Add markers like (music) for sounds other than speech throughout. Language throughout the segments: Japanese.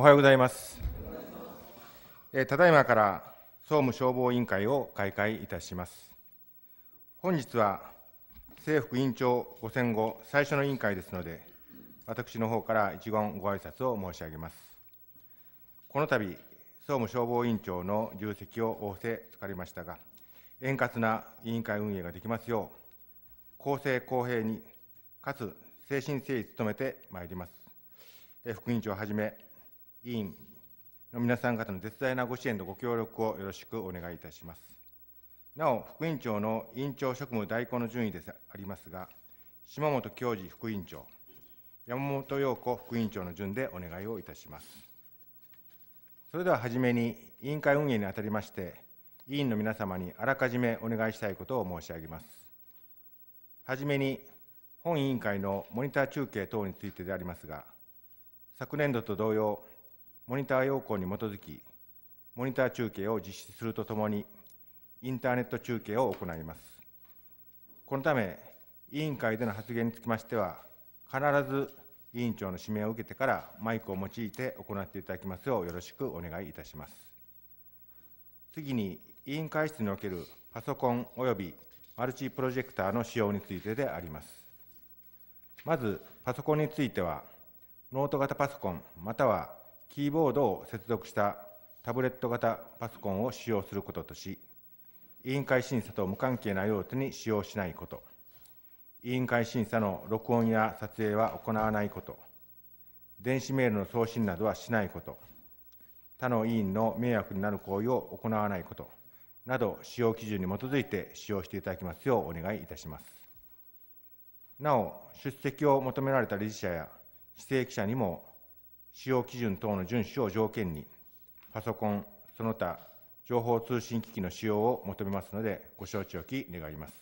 おはようございます。えただいまから総務消防委員会を開会いたします。本日は政府委員長ご選後最初の委員会ですので、私の方から一言ご挨拶を申し上げます。この度、総務消防委員長の重責を仰せつかりましたが、円滑な委員会運営ができますよう、公正公平に、かつ誠心誠意努めてまいります。え副委員長はじめ、委員の皆さん方の絶大なご支援とご協力をよろしくお願いいたします。なお、副委員長の委員長職務代行の順位でありますが、島本教授副委員長、山本陽子副委員長の順でお願いをいたします。それでは初めに、委員会運営にあたりまして、委員の皆様にあらかじめお願いしたいことを申し上げます。はじめに、本委員会のモニター中継等についてでありますが、昨年度と同様、モニター要項に基づき、モニター中継を実施するとともに、インターネット中継を行います。このため、委員会での発言につきましては、必ず委員長の指名を受けてからマイクを用いて行っていただきますようよろしくお願いいたします。次に、委員会室におけるパソコン及びマルチプロジェクターの使用についてであります。まず、パソコンについては、ノート型パソコンまたはキーボードを接続したタブレット型パソコンを使用することとし、委員会審査と無関係な用途に使用しないこと、委員会審査の録音や撮影は行わないこと、電子メールの送信などはしないこと、他の委員の迷惑になる行為を行わないこと、など使用基準に基づいて使用していただきますようお願いいたします。なお、出席を求められた理事者や非正規者にも使用基準等の遵守を条件に、パソコン、その他、情報通信機器の使用を求めますので、ご承知おき願います。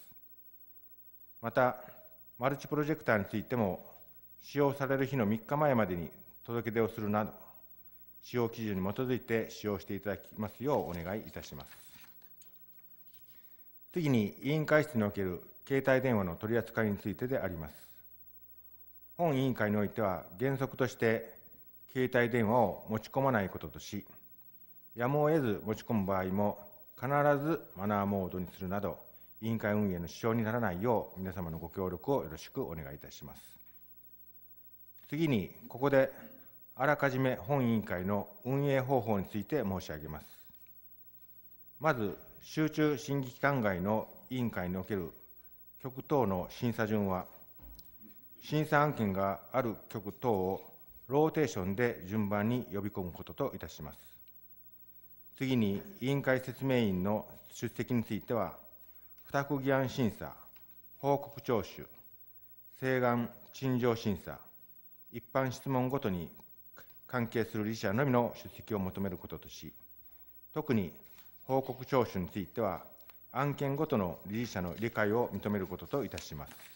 また、マルチプロジェクターについても、使用される日の3日前までに届け出をするなど、使用基準に基づいて使用していただきますようお願いいたします。次に、委員会室における携帯電話の取り扱いについてであります。本委員会においては、原則として携帯電話を持ち込まないこととし、やむを得ず持ち込む場合も、必ずマナーモードにするなど、委員会運営の支障にならないよう、皆様のご協力をよろしくお願いいたします。次に、ここで、あらかじめ本委員会の運営方法について申し上げます。まず、集中審議期間外の委員会における局等の審査順は、審査案件がある局等をローテーションで順番に呼び込むことといたします。次に、委員会説明員の出席については、付託議案審査、報告徴収、請願陳情審査、一般質問ごとに関係する理事者のみの出席を求めることとし、特に報告徴収については、案件ごとの理事者の理解を認めることといたします。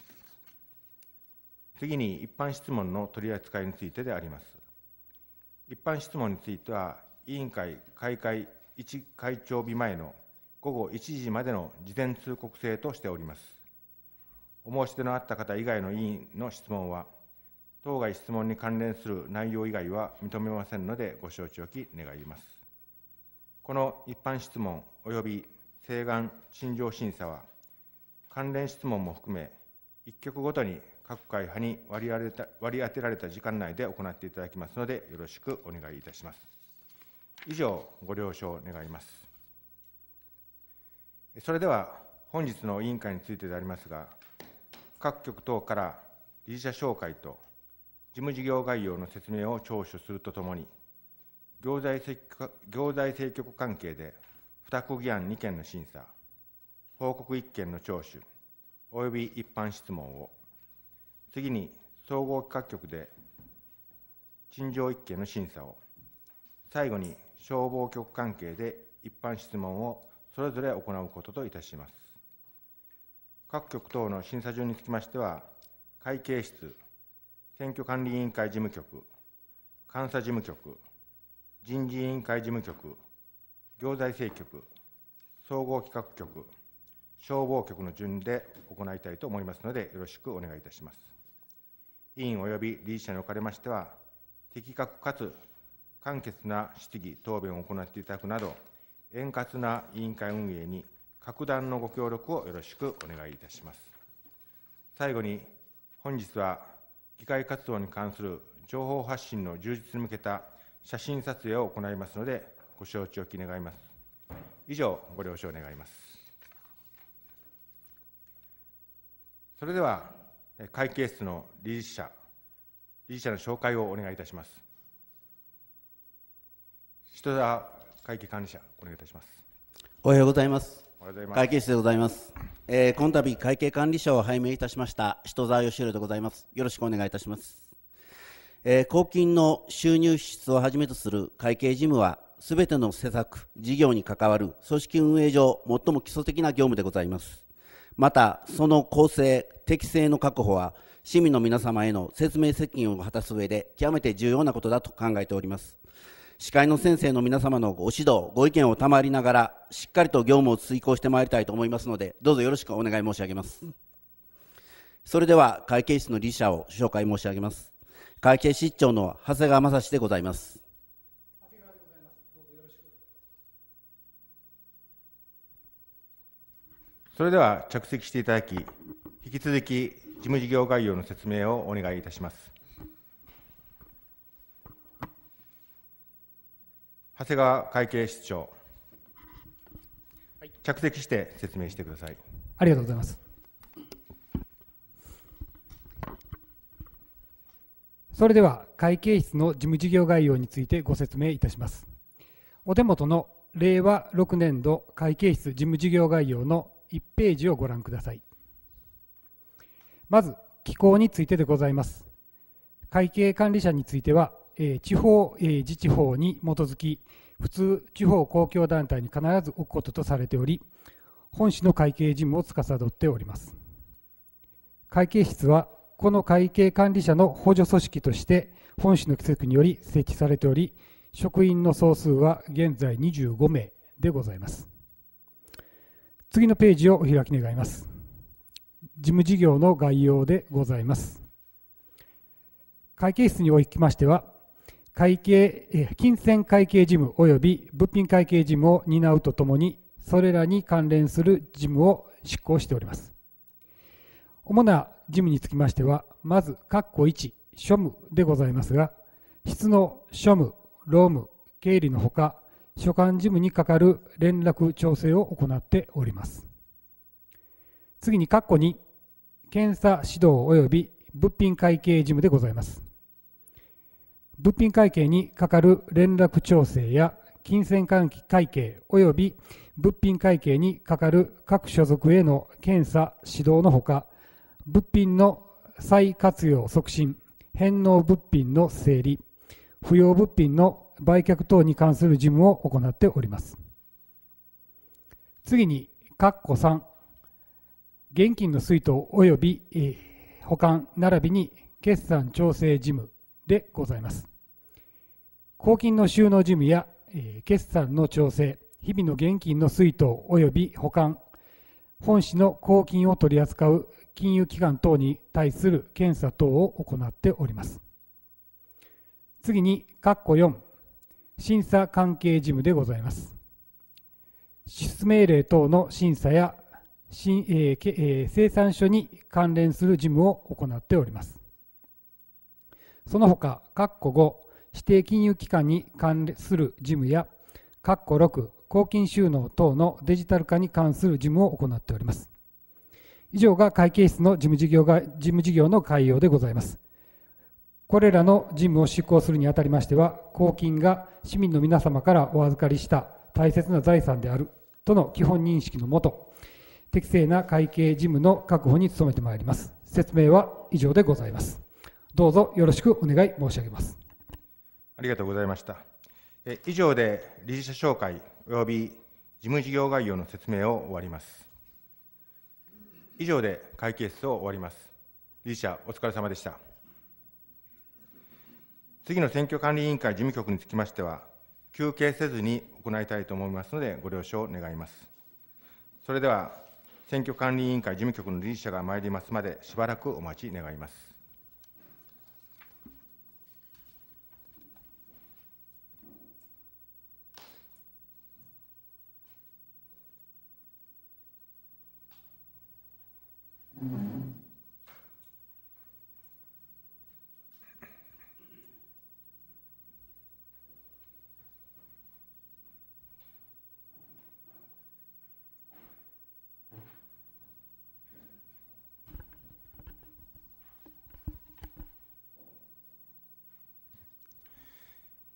次に一般質問の取り扱いについてであります。一般質問については、委員会開会1会長日前の午後1時までの事前通告制としております。お申し出のあった方以外の委員の質問は、当該質問に関連する内容以外は認めませんので、ご承知おき願います。この一般質問及び請願陳情審査は、関連質問も含め、1局ごとに各会派に割り当てた割り当てられた時間内で行っていただきますので、よろしくお願いいたします。以上、ご了承願います。それでは、本日の委員会についてでありますが、各局等から理事者紹介と事務事業概要の説明を聴取するとともに、行財行財政局関係で付託議案2件の審査、報告1件の聴取、および一般質問を次に総合企画局で陳情一件の審査を、最後に消防局関係で一般質問をそれぞれ行うことといたします。各局等の審査順につきましては、会計室、選挙管理委員会事務局、監査事務局、人事委員会事務局、行財政局、総合企画局、消防局の順で行いたいと思いますので、よろしくお願いいたします。委員及び理事者におかれましては、的確かつ簡潔な質疑、答弁を行っていただくなど、円滑な委員会運営に格段のご協力をよろしくお願いいたします。最後に、本日は議会活動に関する情報発信の充実に向けた写真撮影を行いますので、ご承知おき願います。以上、ご了承願います。それでは会計室の理事者、理事者の紹介をお願いいたします。人田会計管理者、お願いいたします。おはようございます。おはようございます。会計室でございます。えー、の度会計管理者を拝命いたしました人沢義弘でございます。よろしくお願いいたします。えー、公金の収入支出をはじめとする会計事務は、すべての施策、事業に関わる組織運営上、最も基礎的な業務でございます。またその公正適正の確保は市民の皆様への説明責任を果たす上で極めて重要なことだと考えております司会の先生の皆様のご指導ご意見を賜りながらしっかりと業務を遂行してまいりたいと思いますのでどうぞよろしくお願い申し上げますそれでは会計室の理事者を紹介申し上げます会計室長の長谷川正史でございますそれでは着席していただき、引き続き事務事業概要の説明をお願いいたします。長谷川会計室長、はい、着席して説明してください。ありがとうございます。それでは会計室の事務事業概要についてご説明いたします。お手元の令和6年度会計室事務事業概要の1ページをご覧くださいまず気候についてでございます会計管理者については、え地方、え自治法に基づき普通地方公共団体に必ず置くこととされており本市の会計事務を司っております会計室はこの会計管理者の補助組織として本市の規則により設置されており職員の総数は現在25名でございます次のページをお開き願います。事務事業の概要でございます。会計室におきましては、会計、金銭会計事務及び物品会計事務を担うとともに、それらに関連する事務を執行しております。主な事務につきましては、まず、括弧1、庶務でございますが、質の庶務、労務、経理のほか、所管事務に係る連絡調整を行っております。次に、括弧2、検査指導及び物品会計事務でございます。物品会計に係る連絡調整や金銭会計及び物品会計に係る各所属への検査・指導のほか、物品の再活用促進、返納物品の整理、不要物品の売却等に関する事務を行っております。次に、括弧3、現金の出納及び、え保管並びに決算調整事務でございます。公金の収納事務や、え決算の調整、日々の現金の出納及び保管、本市の公金を取り扱う金融機関等に対する検査等を行っております。次に、括弧4、審査関係事務でございます。支出命令等の審査や、え生産書に関連する事務を行っております。その他、括弧5、指定金融機関に関連する事務や、括弧6、公金収納等のデジタル化に関する事務を行っております。以上が会計室の事務事業が事務事業の概要でございます。これらの事務を執行するにあたりましては、公金が市民の皆様からお預かりした大切な財産であるとの基本認識のもと、適正な会計事務の確保に努めてまいります。説明は以上でございます。どうぞよろしくお願い申し上げます。ありがとうございました。え以上で理事者紹介及び事務事業概要の説明を終わります。以上で会計室を終わります。理事者、お疲れ様でした。次の選挙管理委員会事務局につきましては、休憩せずに行いたいと思いますので、ご了承願います。それでは、選挙管理委員会事務局の理事者が参りますまで、しばらくお待ち願います。Mm-hmm.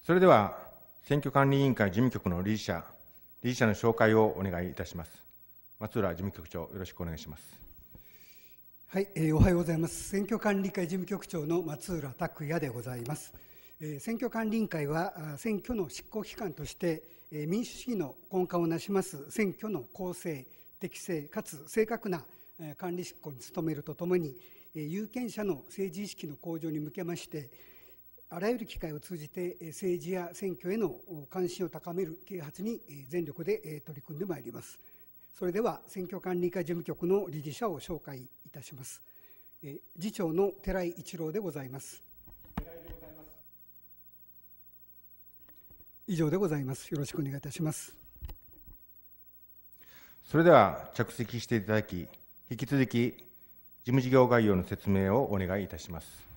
それでは、選挙管理委員会事務局の理事者、理事者の紹介をお願いいたします。松浦事務局長、よろしくお願いします。はい、えー、おはようございます。選挙管理会事務局長の松浦拓也でございます。えー、選挙管理委員会は選挙の執行機関として、えー、民主主義の根幹をなします選挙の公正、適正かつ正確な管理執行に努めるとともに、有権者の政治意識の向上に向けまして、あらゆる機会を通じて政治や選挙への関心を高める啓発に全力で取り組んでまいります。それでは選挙管理課事務局の理事者を紹介いたします。次長の寺井一郎でございます。以上でございます。よろしくお願いいたします。それでは着席していただき、引き続き事務事業概要の説明をお願いいたします。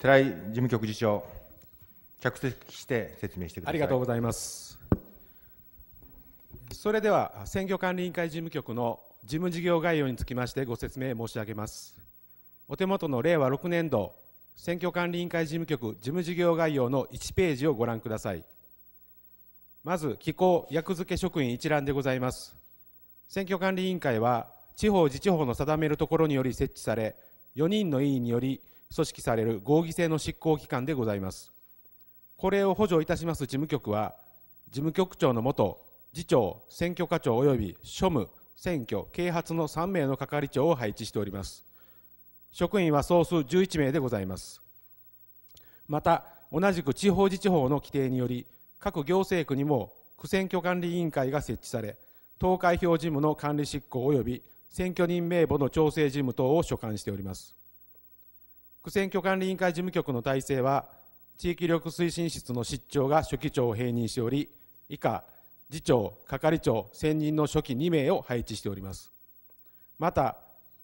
寺井事務局次長、着席して説明してください。ありがとうございます。それでは、選挙管理委員会事務局の事務事業概要につきましてご説明申し上げます。お手元の令和6年度選挙管理委員会事務局事務事業概要の1ページをご覧ください。まず、機構役付職員一覧でございます。選挙管理委員会は、地方自治法の定めるところにより設置され、4人の委員により、組織される合議制の執行機関でございます。これを補助いたします事務局は、事務局長のもと、次長、選挙課長及び庶務、選挙、啓発の3名の係長を配置しております。職員は総数11名でございます。また、同じく地方自治法の規定により、各行政区にも区選挙管理委員会が設置され、投開票事務の管理執行及び選挙人名簿の調整事務等を所管しております。選挙管理委員会事務局の体制は、地域力推進室の室長が書記長を併任しており、以下、次長、係長、専任の書記2名を配置しております。また、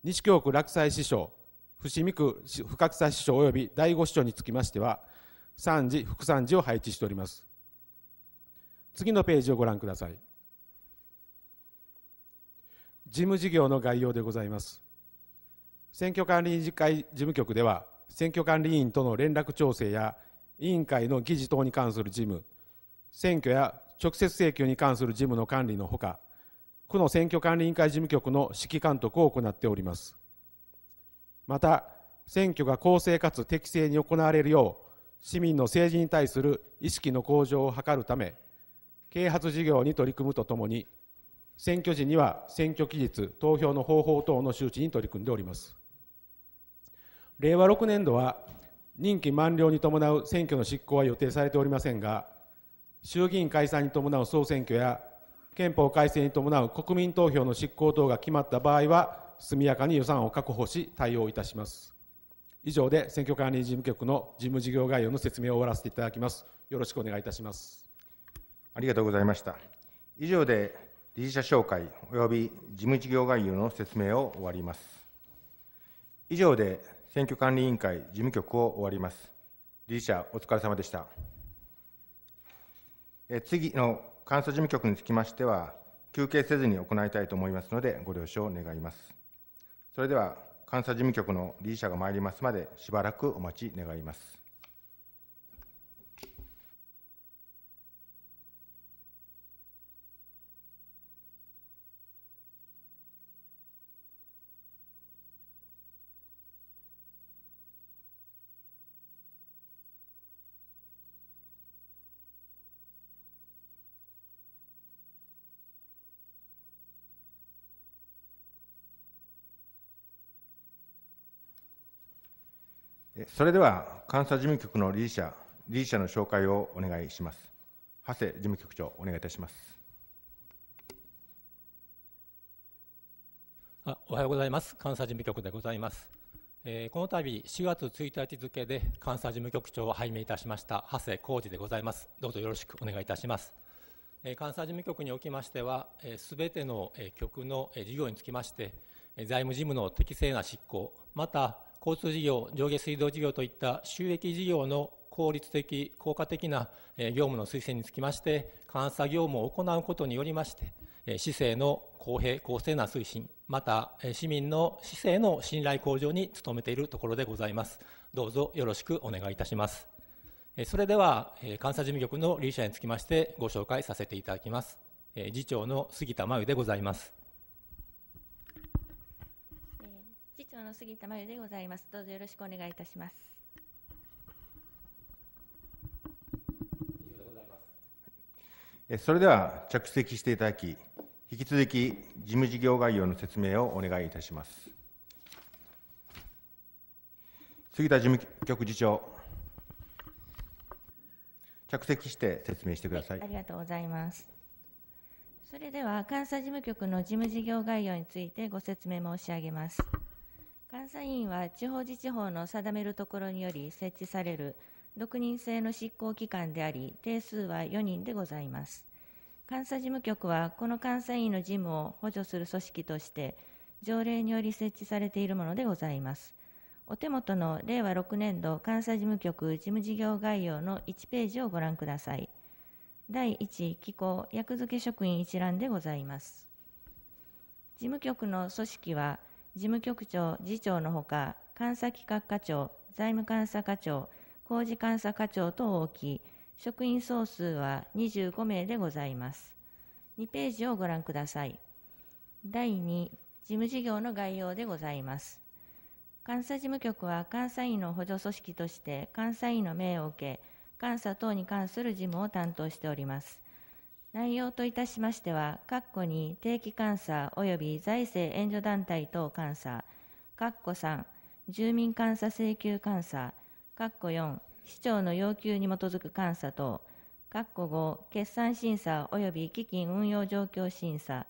西京区落西支所、伏見区深草支所及び第5支所につきましては、三次、副三次を配置しております。次のページをご覧ください。事務事業の概要でございます。選挙管理委員会事務局では、選挙管理委員との連絡調整や委員会の議事等に関する事務選挙や直接請求に関する事務の管理のほか区の選挙管理委員会事務局の指揮監督を行っておりますまた選挙が公正かつ適正に行われるよう市民の政治に対する意識の向上を図るため啓発事業に取り組むとともに選挙時には選挙期日投票の方法等の周知に取り組んでおります令和6年度は任期満了に伴う選挙の執行は予定されておりませんが衆議院解散に伴う総選挙や憲法改正に伴う国民投票の執行等が決まった場合は速やかに予算を確保し対応いたします以上で選挙管理事務局の事務事業概要の説明を終わらせていただきますよろしくお願いいたしますありがとうございました以上で理事者紹介及び事務事業概要の説明を終わります以上で選挙管理委員会事務局を終わります。理事者、お疲れ様でした。え次の監査事務局につきましては、休憩せずに行いたいと思いますので、ご了承願います。それでは、監査事務局の理事者が参りますまで、しばらくお待ち願います。それでは監査事務局の理事者、理事者の紹介をお願いします。長谷事務局長、お願いいたします。あおはようございます。監査事務局でございます。えー、この度4月1日付で監査事務局長を拝命いたしました長谷浩二でございます。どうぞよろしくお願いいたします。え監査事務局におきましては、す、べ、ての、え局の、え事業につきまして、財務事務の適正な執行、また交通事業、上下水道事業といった収益事業の効率的、効果的な業務の推薦につきまして、監査業務を行うことによりまして、市政の公平・公正な推進、また市民の市政の信頼向上に努めているところでございます。どうぞよろしくお願いいたします。それでは、監査事務局の理事者につきましてご紹介させていただきます。次長の杉田真由でございます。長の杉田真由でございます。どうぞよろしくお願いいたします。それでは着席していただき、引き続き事務事業概要の説明をお願いいたします。杉田事務局次長、着席して説明してください。ありがとうございます。それでは監査事務局の事務事業概要についてご説明申し上げます。監査委員は地方自治法の定めるところにより設置される6人制の執行機関であり、定数は4人でございます。監査事務局は、この監査委員の事務を補助する組織として、条例により設置されているものでございます。お手元の令和6年度監査事務局事務事業概要の1ページをご覧ください。第1機構役付職員一覧でございます。事務局の組織は、事務局長、次長のほか、監査企画課長、財務監査課長、工事監査課長等を置き、職員総数は25名でございます。2ページをご覧ください。第2、事務事業の概要でございます。監査事務局は監査員の補助組織として監査員の命を受け、監査等に関する事務を担当しております。内容といたしましては、括弧に定期監査及び財政援助団体等監査、括弧3、住民監査請求監査、括弧4、市長の要求に基づく監査等、括弧5、決算審査及び基金運用状況審査、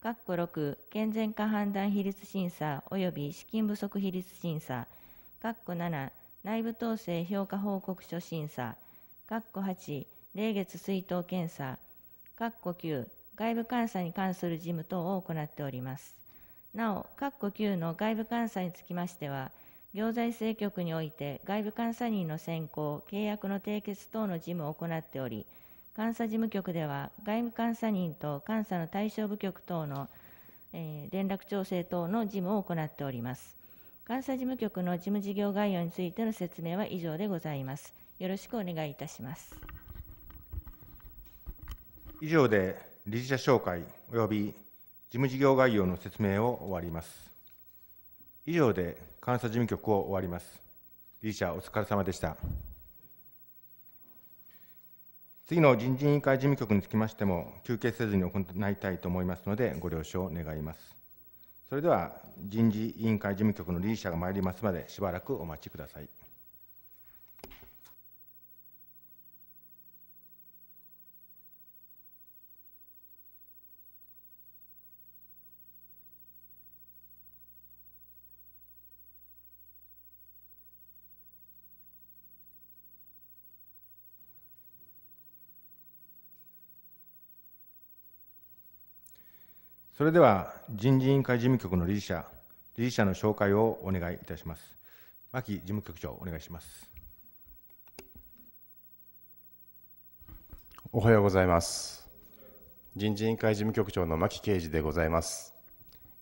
括弧6、健全化判断比率審査及び資金不足比率審査、括弧7、内部統制評価報告書審査、括弧8、例月追悼検査、括弧9、外部監査に関する事務等を行っております。なお、括弧9の外部監査につきましては、行財政局において外部監査人の選考、契約の締結等の事務を行っており、監査事務局では外務監査人と監査の対象部局等の、え連絡調整等の事務を行っております。監査事務局の事務事業概要についての説明は以上でございます。よろしくお願いいたします。以上で理事者紹介及び事務事業概要の説明を終わります。以上で監査事務局を終わります。理事者お疲れ様でした。次の人事委員会事務局につきましても、休憩せずに行いたいと思いますので、ご了承願います。それでは、人事委員会事務局の理事者が参りますまで、しばらくお待ちください。それでは人事委員会事務局の理事者、理事者の紹介をお願いいたします。牧事務局長、お願いします。おはようございます。人事委員会事務局長の牧啓司でございます。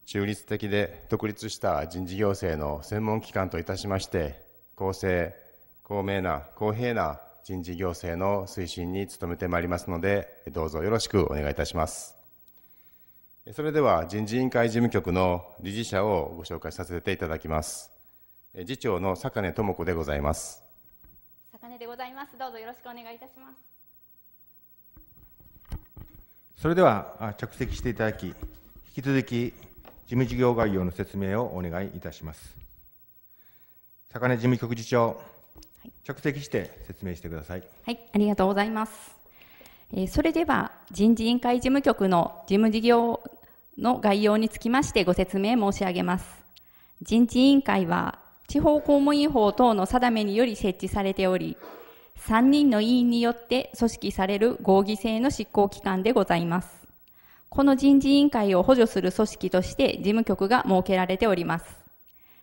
中立的で独立した人事行政の専門機関といたしまして、公正、公明な、公平な人事行政の推進に努めてまいりますので、どうぞよろしくお願いいたします。それでは人事委員会事務局の理事者をご紹介させていただきます。次長の坂根智子でございます。坂根でございます。どうぞよろしくお願いいたします。それでは着席していただき、引き続き事務事業概要の説明をお願いいたします。坂根事務局次長、はい、着席して説明してください。はい、ありがとうございます。えそれでは人事委員会事務局の事務事業の概要につきましてご説明申し上げます。人事委員会は、地方公務員法等の定めにより設置されており、3人の委員によって組織される合議制の執行機関でございます。この人事委員会を補助する組織として事務局が設けられております。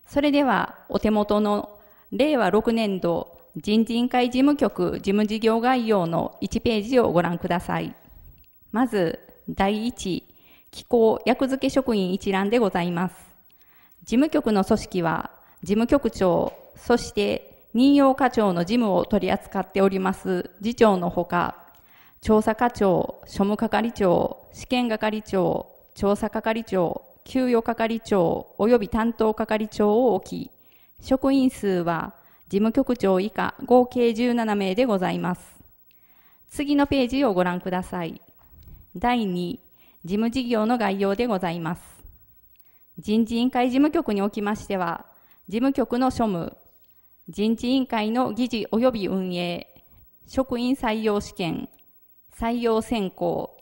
それでは、お手元の令和6年度人事委員会事務局事務事業概要の1ページをご覧ください。まず、第1、機構役付職員一覧でございます。事務局の組織は、事務局長、そして任用課長の事務を取り扱っております次長のほか、調査課長、庶務係長、試験係長、調査係長、給与係長及び担当係長を置き、職員数は事務局長以下合計17名でございます。次のページをご覧ください。第2、事務事業の概要でございます。人事委員会事務局におきましては、事務局の庶務、人事委員会の議事及び運営、職員採用試験、採用選考、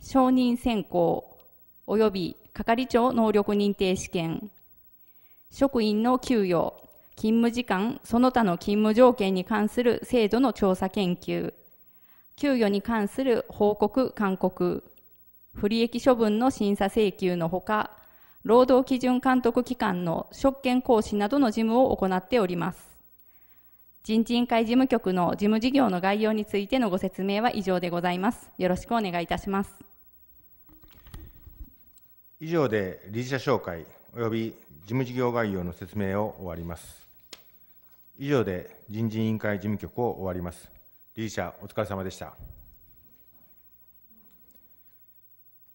承認選考、及び係長能力認定試験、職員の給与、勤務時間、その他の勤務条件に関する制度の調査研究、給与に関する報告・勧告、不利益処分の審査請求のほか、労働基準監督機関の職権行使などの事務を行っております。人事委員会事務局の事務事業の概要についてのご説明は以上でございます。よろしくお願いいたします。以上で理事者紹介及び事務事業概要の説明を終わります。以上で人事委員会事務局を終わります。理事者お疲れ様でした。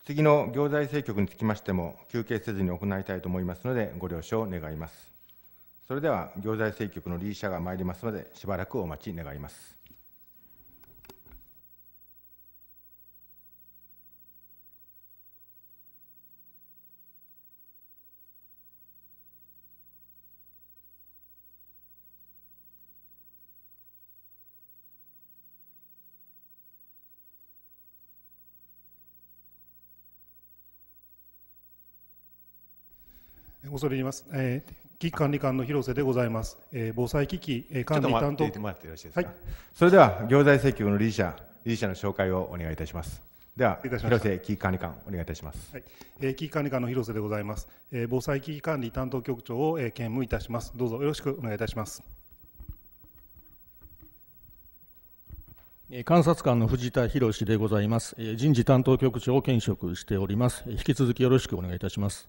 次の行財政局につきましても、休憩せずに行いたいと思いますので、ご了承願います。それでは、行財政局の理事者が参りますので、しばらくお待ち願います。恐れ入ります。えー、危機管理官の広瀬でございます。えー、防災危機、えー、管理担当。はい。それでは、行財請求の理事者、理事者の紹介をお願いいたします。では、広瀬危機管理官、お願いいたします。はい、えー、危機管理官の広瀬でございます。えー、防災危機管理担当局長を、えー、兼務いたします。どうぞよろしくお願いいたします。監察官の藤田博でございます。人事担当局長を兼職しております。引き続きよろしくお願いいたします。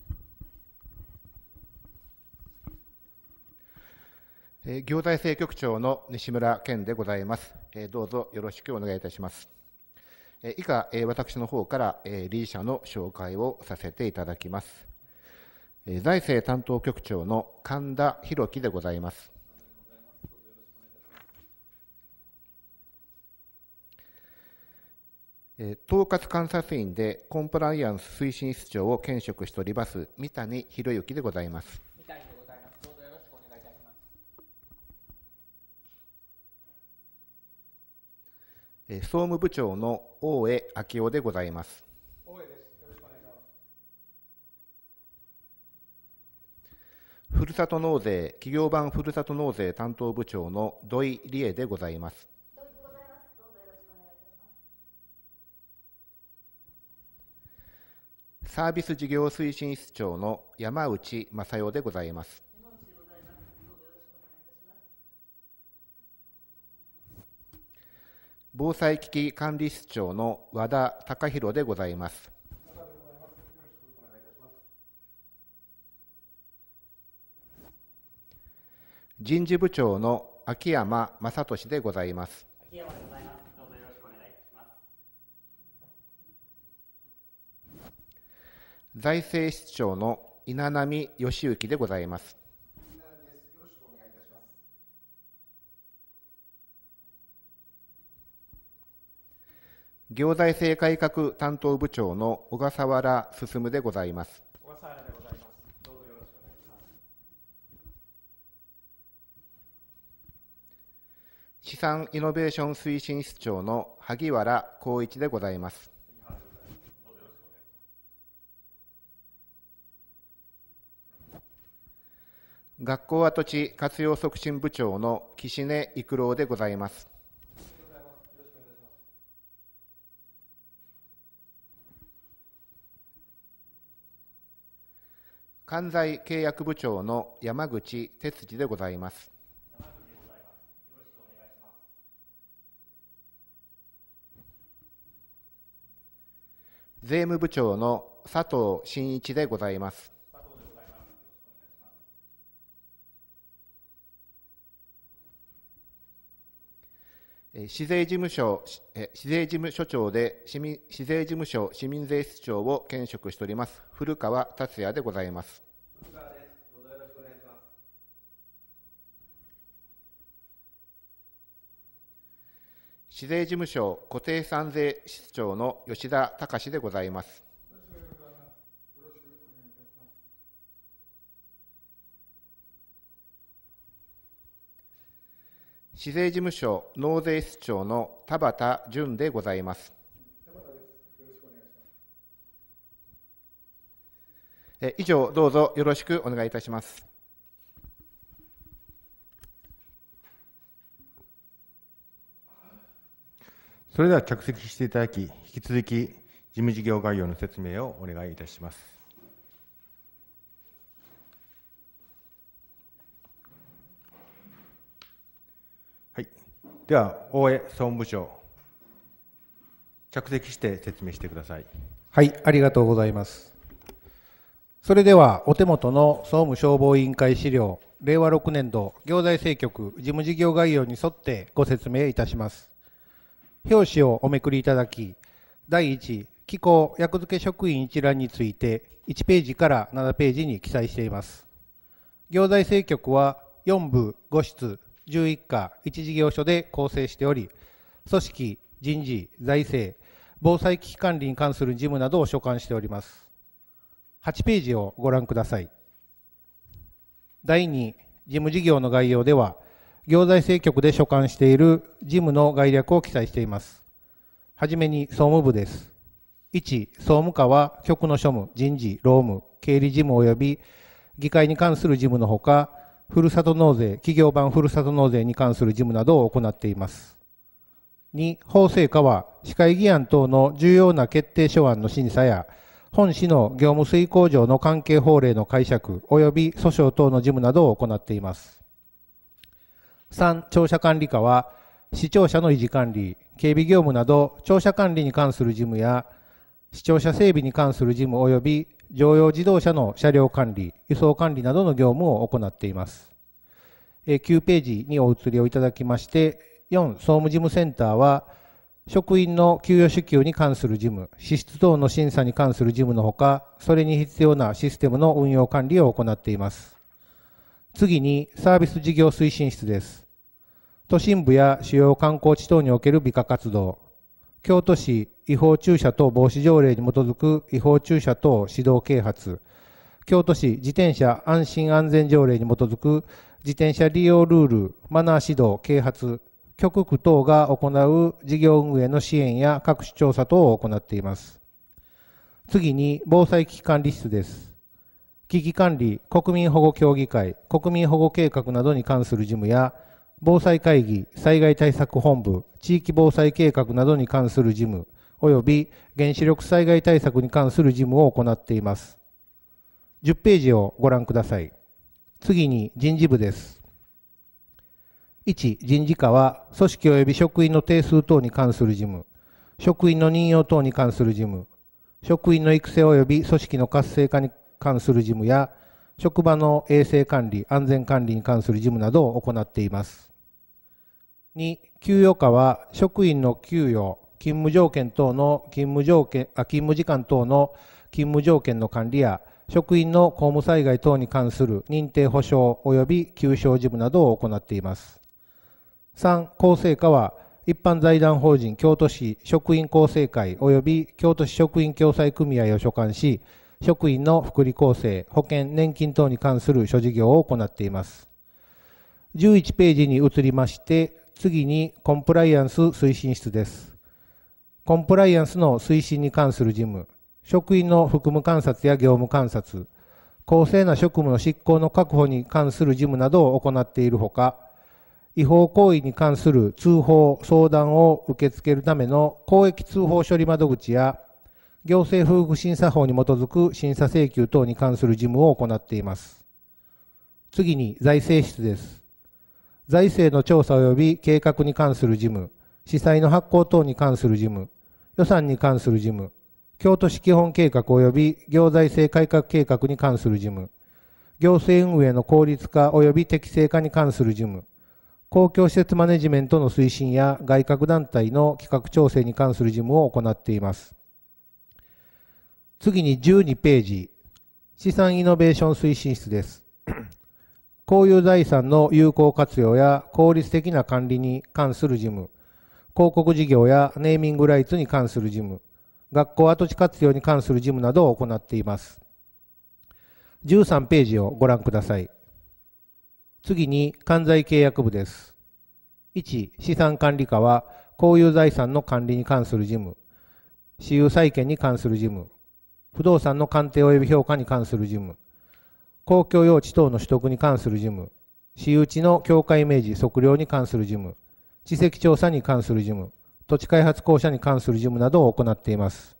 行財政局長の西村健でございます。どうぞよろしくお願いいたします。以下、私の方から理事者の紹介をさせていただきます。財政担当局長の神田博樹でございます。統括監察員でコンプライアンス推進室長を兼職しております三谷博之でございます。総務部長の大江昭夫でございます。ふるさと納税、企業版ふるさと納税担当部長の土井理恵でございます。サービス事業推進室長の山内正代でございます。防災危機管理室長の和田隆弘でございます。人事部長の秋山正俊でございます。財政室長の稲波義行でございます。行財政改革担当部長の小笠原進でございます。小笠原でございます。どうぞよろしくお願いします。資産イノベーション推進室長の萩原光一でございます。学校跡地活用促進部長の岸根育郎でございます。関西契約部長の山口哲司でございますよろししくお願います。税務部長の佐藤真一でございます。市税事務所、え市税事務所長で市民、市税事務所市民税室長を兼職しております、古川達也でございます。古川です。どうぞよろしくお願いします。市税事務所固定産税室長の吉田隆でございます。市税事務所納税室長の田畑淳でございます。え以上、どうぞよろしくお願いいたします。それでは着席していただき、引き続き事務事業概要の説明をお願いいたします。では、大江総務省、着席して説明してください。はい、ありがとうございます。それでは、お手元の総務消防委員会資料、令和6年度行財政局事務事業概要に沿ってご説明いたします。表紙をおめくりいただき、第1、機構役付職員一覧について、1ページから7ページに記載しています。行財政局は4部5室11課1事業所で構成しており、組織、人事、財政、防災危機管理に関する事務などを所管しております。8ページをご覧ください。第2、事務事業の概要では、行財政局で所管している事務の概略を記載しています。はじめに総務部です。1、総務課は局の庶務、人事、労務、経理事務及び議会に関する事務のほか、ふるさと納税、企業版ふるさと納税に関する事務などを行っています。2、法制化は、市会議案等の重要な決定書案の審査や、本市の業務遂行上の関係法令の解釈及び訴訟等の事務などを行っています。3、庁舎管理課は、市庁舎の維持管理、警備業務など、庁舎管理に関する事務や、視聴者整備に関する事務及び乗用自動車の車両管理、輸送管理などの業務を行っています。9ページにお移りをいただきまして、4、総務事務センターは、職員の給与支給に関する事務、支出等の審査に関する事務のほか、それに必要なシステムの運用管理を行っています。次に、サービス事業推進室です。都心部や主要観光地等における美化活動、京都市違法駐車等防止条例に基づく違法駐車等指導啓発、京都市自転車安心安全条例に基づく自転車利用ルール、マナー指導、啓発、局区等が行う事業運営の支援や各種調査等を行っています。次に、防災危機管理室です。危機管理、国民保護協議会、国民保護計画などに関する事務や、防災会議、災害対策本部、地域防災計画などに関する事務、及び原子力災害対策に関する事務を行っています。10ページをご覧ください。次に人事部です。1、人事課は組織及び職員の定数等に関する事務、職員の任用等に関する事務、職員の育成及び組織の活性化に関する事務や、職場の衛生管理、安全管理に関する事務などを行っています。2、給与課は職員の給与、勤務条件等の勤務条件あ勤務時間等の勤務条件の管理や職員の公務災害等に関する認定保障及び求償事務などを行っています。3、厚生課は一般財団法人京都市職員構成会及び京都市職員共済組合を所管し、職員の福利厚生、保険、年金等に関する諸事業を行っています。11ページに移りまして、次にコンプライアンス推進室です。コンプライアンスの推進に関する事務、職員の服務観察や業務観察、公正な職務の執行の確保に関する事務などを行っているほか、違法行為に関する通報・相談を受け付けるための公益通報処理窓口や、行政風服審査法に基づく審査請求等に関する事務を行っています。次に財政室です。財政の調査及び計画に関する事務、司祭の発行等に関する事務、予算に関する事務、京都市基本計画及び行財政改革計画に関する事務、行政運営の効率化及び適正化に関する事務、公共施設マネジメントの推進や外郭団体の企画調整に関する事務を行っています。次に12ページ、資産イノベーション推進室です。こういう財産の有効活用や効率的な管理に関する事務、広告事業やネーミングライツに関する事務、学校跡地活用に関する事務などを行っています。13ページをご覧ください。次に、関西契約部です。1、資産管理課は、公有財産の管理に関する事務、私有債権に関する事務、不動産の鑑定及び評価に関する事務、公共用地等の取得に関する事務、私有地の境界イメージ測量に関する事務、地籍調査に関する事務、土地開発公社に関する事務などを行っています。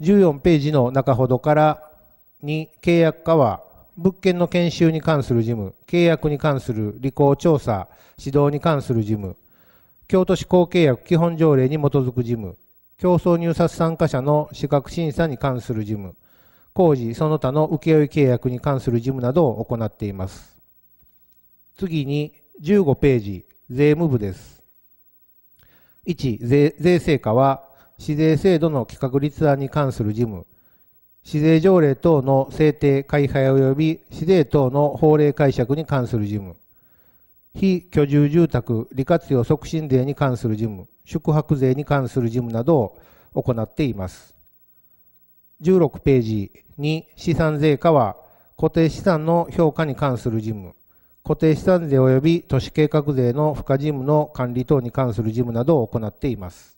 14ページの中ほどから2、契約課は、物件の研修に関する事務、契約に関する履行調査、指導に関する事務、京都市公契約基本条例に基づく事務、競争入札参加者の資格審査に関する事務、工事その他の請負契約に関する事務などを行っています。次に15ページ、税務部です。1、税税制課は、市税制度の企画立案に関する事務、市税条例等の制定、開発及び市税等の法令解釈に関する事務、非居住住宅利活用促進税に関する事務、宿泊税に関する事務などを行っています。16ページに資産税課は固定資産の評価に関する事務、固定資産税及び都市計画税の付加事務の管理等に関する事務などを行っています。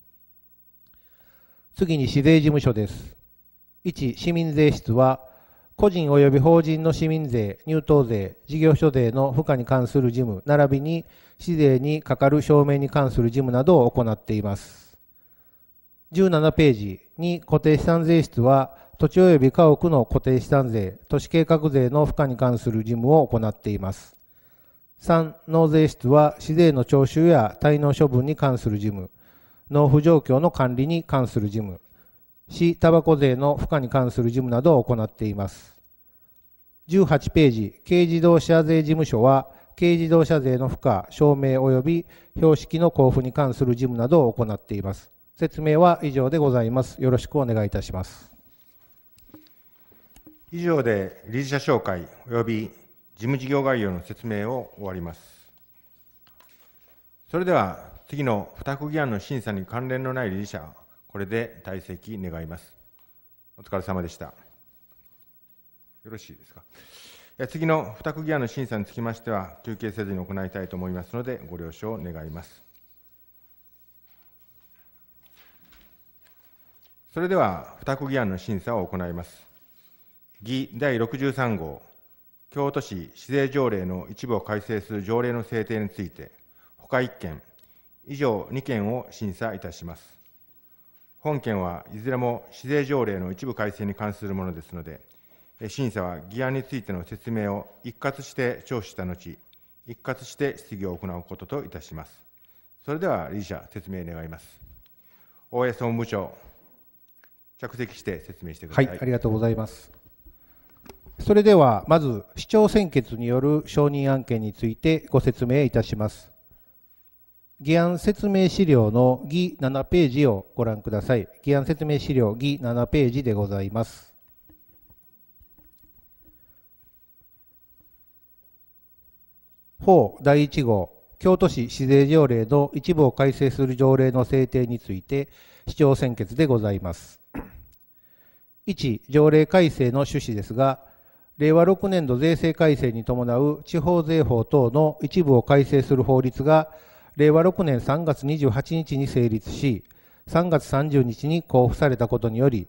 次に市税事務所です。1、市民税室は、個人及び法人の市民税、入党税、事業所税の付加に関する事務、並びに市税にかかる証明に関する事務などを行っています。17ページ、に固定資産税室は、土地及び家屋の固定資産税、都市計画税の付加に関する事務を行っています。3、納税室は、市税の徴収や滞納処分に関する事務、納付状況の管理に関する事務、市タバコ税の付加に関する事務などを行っています。18ページ、軽自動車税事務所は、軽自動車税の付加、証明及び標識の交付に関する事務などを行っています。説明は以上でございます。よろしくお願いいたします。以上で理事者紹介及び事務事業概要の説明を終わります。それでは次の付託議案の審査に関連のない理事者、これで退席願います。お疲れ様でした。よろしいですか。次の付託議案の審査につきましては、休憩せずに行いたいと思いますので、ご了承願います。それでは、付託議案の審査を行います。議第63号、京都市市税条例の一部を改正する条例の制定について、ほか1件、以上2件を審査いたします。本件はいずれも市税条例の一部改正に関するものですので、審査は議案についての説明を一括して聴取した後、一括して質疑を行うことといたします。それでは理事者、説明願います。大江総務部長。着席して説明してください。はい、ありがとうございます。それでは、まず、市長選決による承認案件についてご説明いたします。議案説明資料の議7ページをご覧ください。議案説明資料議7ページでございます。法第1号、京都市市税条例の一部を改正する条例の制定について、市長選決でございます。1、条例改正の趣旨ですが、令和6年度税制改正に伴う地方税法等の一部を改正する法律が、令和6年3月28日に成立し、3月30日に交付されたことにより、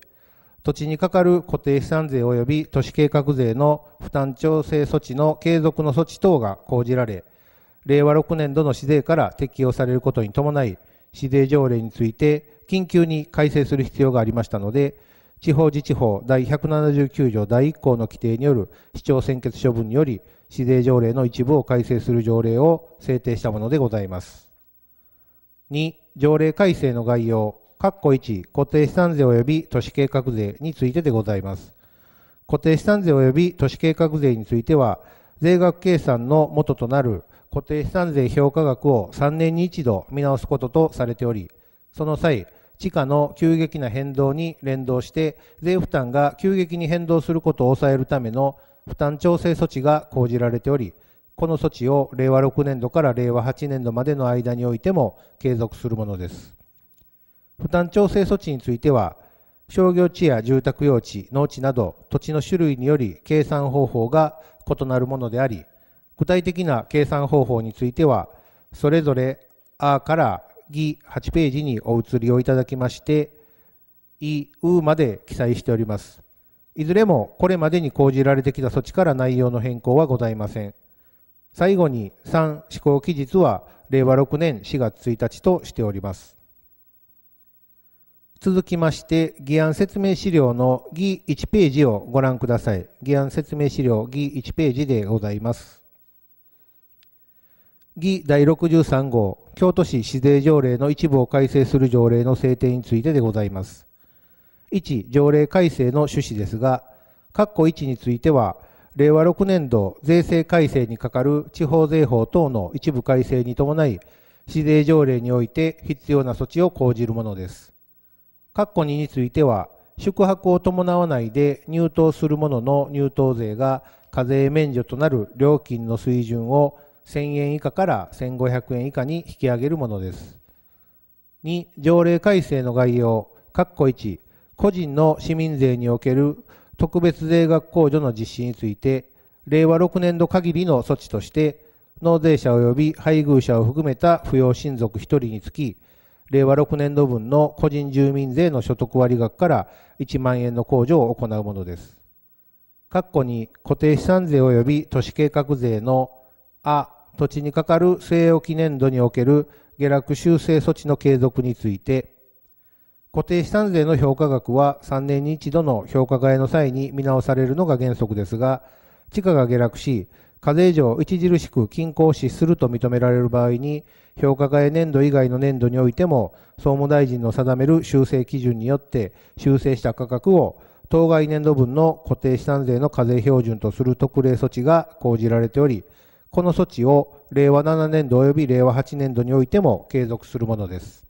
土地にかかる固定資産税及び都市計画税の負担調整措置の継続の措置等が講じられ、令和6年度の市税から適用されることに伴い、市税条例について緊急に改正する必要がありましたので、地方自治法第179条第1項の規定による市長選決処分により、市税条例の一部を改正する条例を制定したものでございます。2、条例改正の概要、括弧1、固定資産税及び都市計画税についてでございます。固定資産税及び都市計画税については、税額計算の元となる固定資産税評価額を3年に一度見直すこととされており、その際、地価の急激な変動に連動して税負担が急激に変動することを抑えるための負担調整措置が講じられておりこの措置を令和6年度から令和8年度までの間においても継続するものです負担調整措置については商業地や住宅用地農地など土地の種類により計算方法が異なるものであり具体的な計算方法についてはそれぞれ「あ」からぎ8ページにお移りをいただきまして、い、うまで記載しております。いずれもこれまでに講じられてきた措置から内容の変更はございません。最後に3施行期日は令和6年4月1日としております。続きまして、議案説明資料の議1ページをご覧ください。議案説明資料議1ページでございます。議第63号、京都市市税条例の一部を改正する条例の制定についてでございます。1、条例改正の趣旨ですが、括弧1については、令和6年度税制改正にかかる地方税法等の一部改正に伴い、市税条例において必要な措置を講じるものです。括弧2については、宿泊を伴わないで入湯する者の入湯税が課税免除となる料金の水準を1000円以下から1500円以下に引き上げるものです。2、条例改正の概要、括弧1、個人の市民税における特別税額控除の実施について、令和6年度限りの措置として、納税者及び配偶者を含めた扶養親族1人につき、令和6年度分の個人住民税の所得割額から1万円の控除を行うものです。括弧に固定資産税及び都市計画税のあ、土地にかかる西洋記念度における下落修正措置の継続について、固定資産税の評価額は3年に1度の評価替えの際に見直されるのが原則ですが、地価が下落し、課税上著しく均衡視すると認められる場合に、評価替え年度以外の年度においても、総務大臣の定める修正基準によって修正した価格を当該年度分の固定資産税の課税標準とする特例措置が講じられており、この措置を令和7年度及び令和8年度においても継続するものです。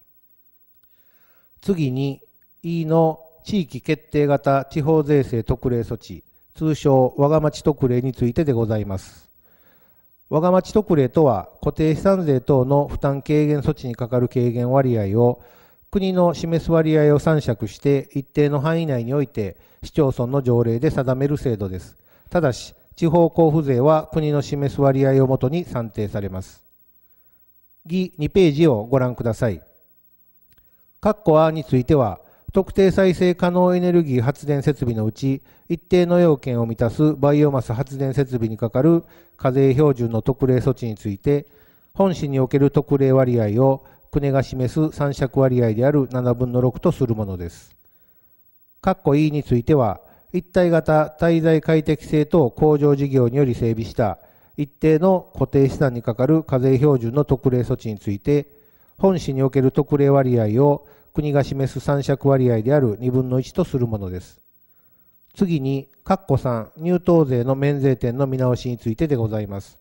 次に E の地域決定型地方税制特例措置、通称わが町特例についてでございます。わが町特例とは固定資産税等の負担軽減措置にかかる軽減割合を国の示す割合を参酌して一定の範囲内において市町村の条例で定める制度です。ただし、地方交付税は国の示す割合をもとに算定されます。議2ページをご覧ください。括弧あについては、特定再生可能エネルギー発電設備のうち、一定の要件を満たすバイオマス発電設備にかかる課税標準の特例措置について、本市における特例割合を国が示す三尺割合である7分の6とするものです。括弧 E については、一体型滞在快適性等向上事業により整備した一定の固定資産にかかる課税標準の特例措置について、本市における特例割合を国が示す三尺割合である2分の1とするものです。次に、括弧3、入党税の免税店の見直しについてでございます。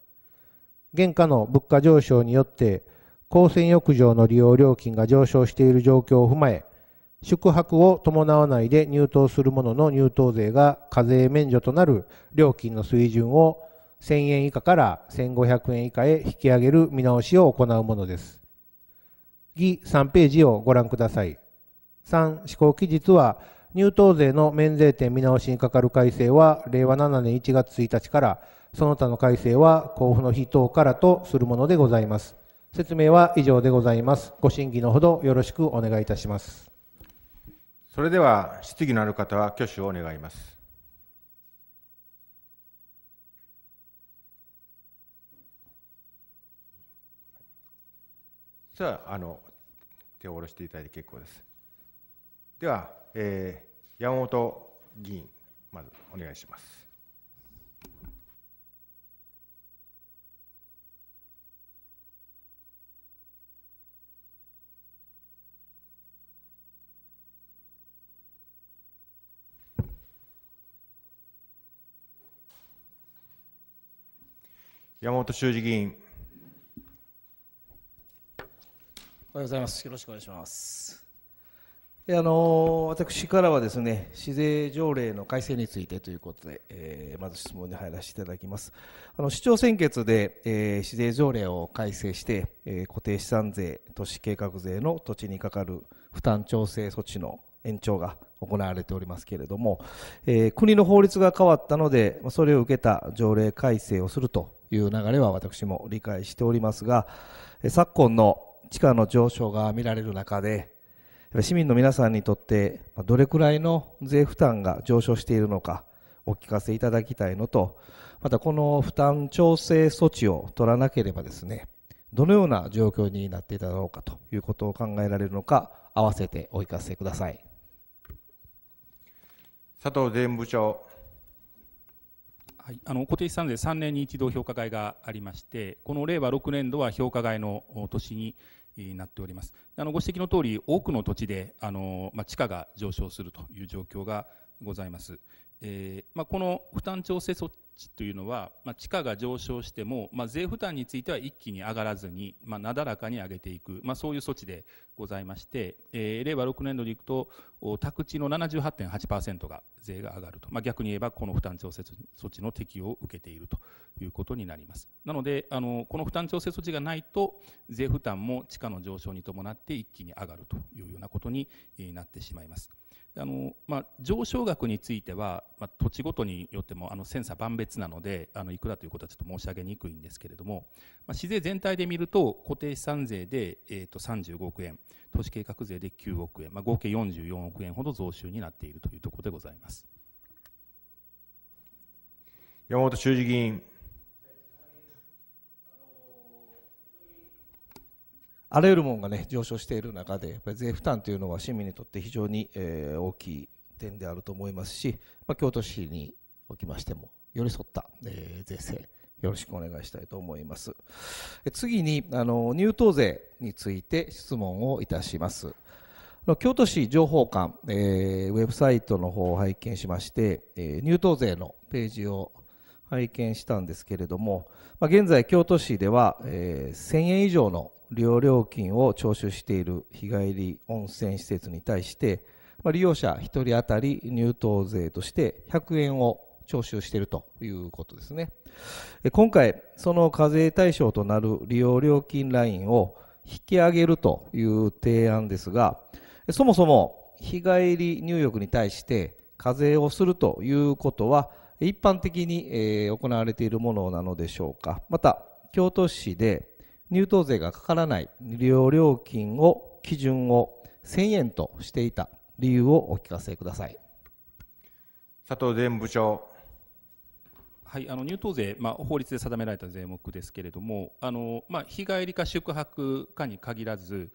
現下の物価上昇によって、公船浴場の利用料金が上昇している状況を踏まえ、宿泊を伴わないで入湯するものの入湯税が課税免除となる料金の水準を1000円以下から1500円以下へ引き上げる見直しを行うものです。議3ページをご覧ください。3、施行期日は入湯税の免税店見直しに係る改正は令和7年1月1日から、その他の改正は交付の日等からとするものでございます。説明は以上でございます。ご審議のほどよろしくお願いいたします。それでは質疑のある方は挙手を願います。さああの手を下ろしていただいて結構です。では、えー、山本議員まずお願いします。山本修司議員。おはようございます。よろしくお願いします。あの私からはですね、市税条例の改正についてということで、えー、まず質問に入らせていただきます。あの市長選決で、えー、市税条例を改正して、えー、固定資産税、都市計画税の土地にかかる負担調整措置の延長が行われておりますけれども、えー、国の法律が変わったので、それを受けた条例改正をするという流れは私も理解しておりますが、昨今の地価の上昇が見られる中で、市民の皆さんにとってどれくらいの税負担が上昇しているのかお聞かせいただきたいのと、またこの負担調整措置を取らなければですね、どのような状況になっていただろうかということを考えられるのか、合わせてお聞かせください。佐藤税務部長。はい、あの固定資産税3年に一度評価会がありまして、この令和6年度は評価会の年になっております。あのご指摘の通り、多くの土地であの、まあ、地価が上昇するという状況がございます。えーまあ、この負担調整措地というのは、まあ、地価が上昇しても、まあ、税負担については一気に上がらずに、まあ、なだらかに上げていく、まあ、そういう措置でございまして、えー、令和6年度でいくと宅地の78.8%が税が上がると、まあ、逆に言えばこの負担調節措置の適用を受けているということになりますなのであのこの負担調整措置がないと税負担も地価の上昇に伴って一気に上がるというようなことになってしまいます。あのまあ、上昇額については、まあ、土地ごとによってもあの千差万別なのであのいくらということはちょっと申し上げにくいんですけれども、まあ、市税全体で見ると固定資産税で、えー、と35億円都市計画税で9億円、まあ、合計44億円ほど増収になっているというところでございます山本修司議員。あらゆるものが、ね、上昇している中でやっぱり税負担というのは市民にとって非常に、えー、大きい点であると思いますし、まあ、京都市におきましても寄り添った、えー、税制よろしくお願いしたいと思いますえ次にあの入党税について質問をいたします京都市情報館、えー、ウェブサイトの方を拝見しまして、えー、入党税のページを拝見したんですけれども、まあ、現在京都市では、えー、1000円以上の利用料金を徴収している日帰り温泉施設に対して、まあ、利用者1人当たり入湯税として100円を徴収しているということですね。今回、その課税対象となる利用料金ラインを引き上げるという提案ですが、そもそも日帰り入浴に対して課税をするということは、一般的に行われているものなのでしょうか。また、京都市で入湯税がかからない利用料金を基準を1000円としていた理由をお聞かせください佐藤前部長。はい、あの入湯税、まあ、法律で定められた税目ですけれども、あのまあ、日帰りか宿泊かに限らず、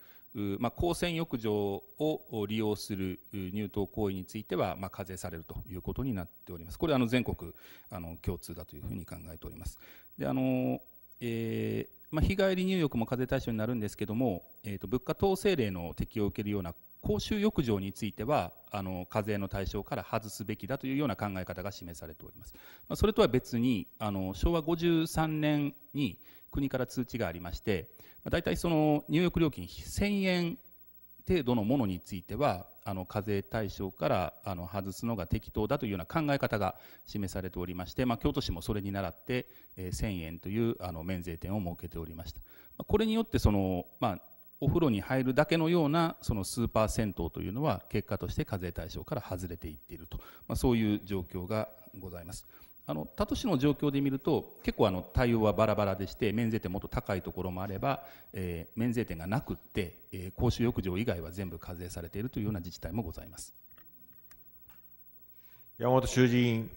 まあ、公船浴場を利用する入湯行為については、まあ、課税されるということになっております。これあの全国あの共通だというふうに考えております。であのえーまあ、日帰り入浴も課税対象になるんですけども、えー、と物価統制令の適用を受けるような公衆浴場についてはあの課税の対象から外すべきだというような考え方が示されております、まあ、それとは別にあの昭和53年に国から通知がありまして、まあ、大体その入浴料金1000円程度のものについてはあの課税対象からあの外すのが適当だというような考え方が示されておりまして、まあ、京都市もそれに倣って、えー、1000円というあの免税店を設けておりました。これによってその、まあ、お風呂に入るだけのようなそのーパー銭湯というのは結果として課税対象から外れていっていると、まあ、そういう状況がございます。あの他都市の状況で見ると結構あの対応はバラバラでして免税店もっと高いところもあれば、えー、免税店がなくって、えー、公衆浴場以外は全部課税されているというような自治体もございます山本修司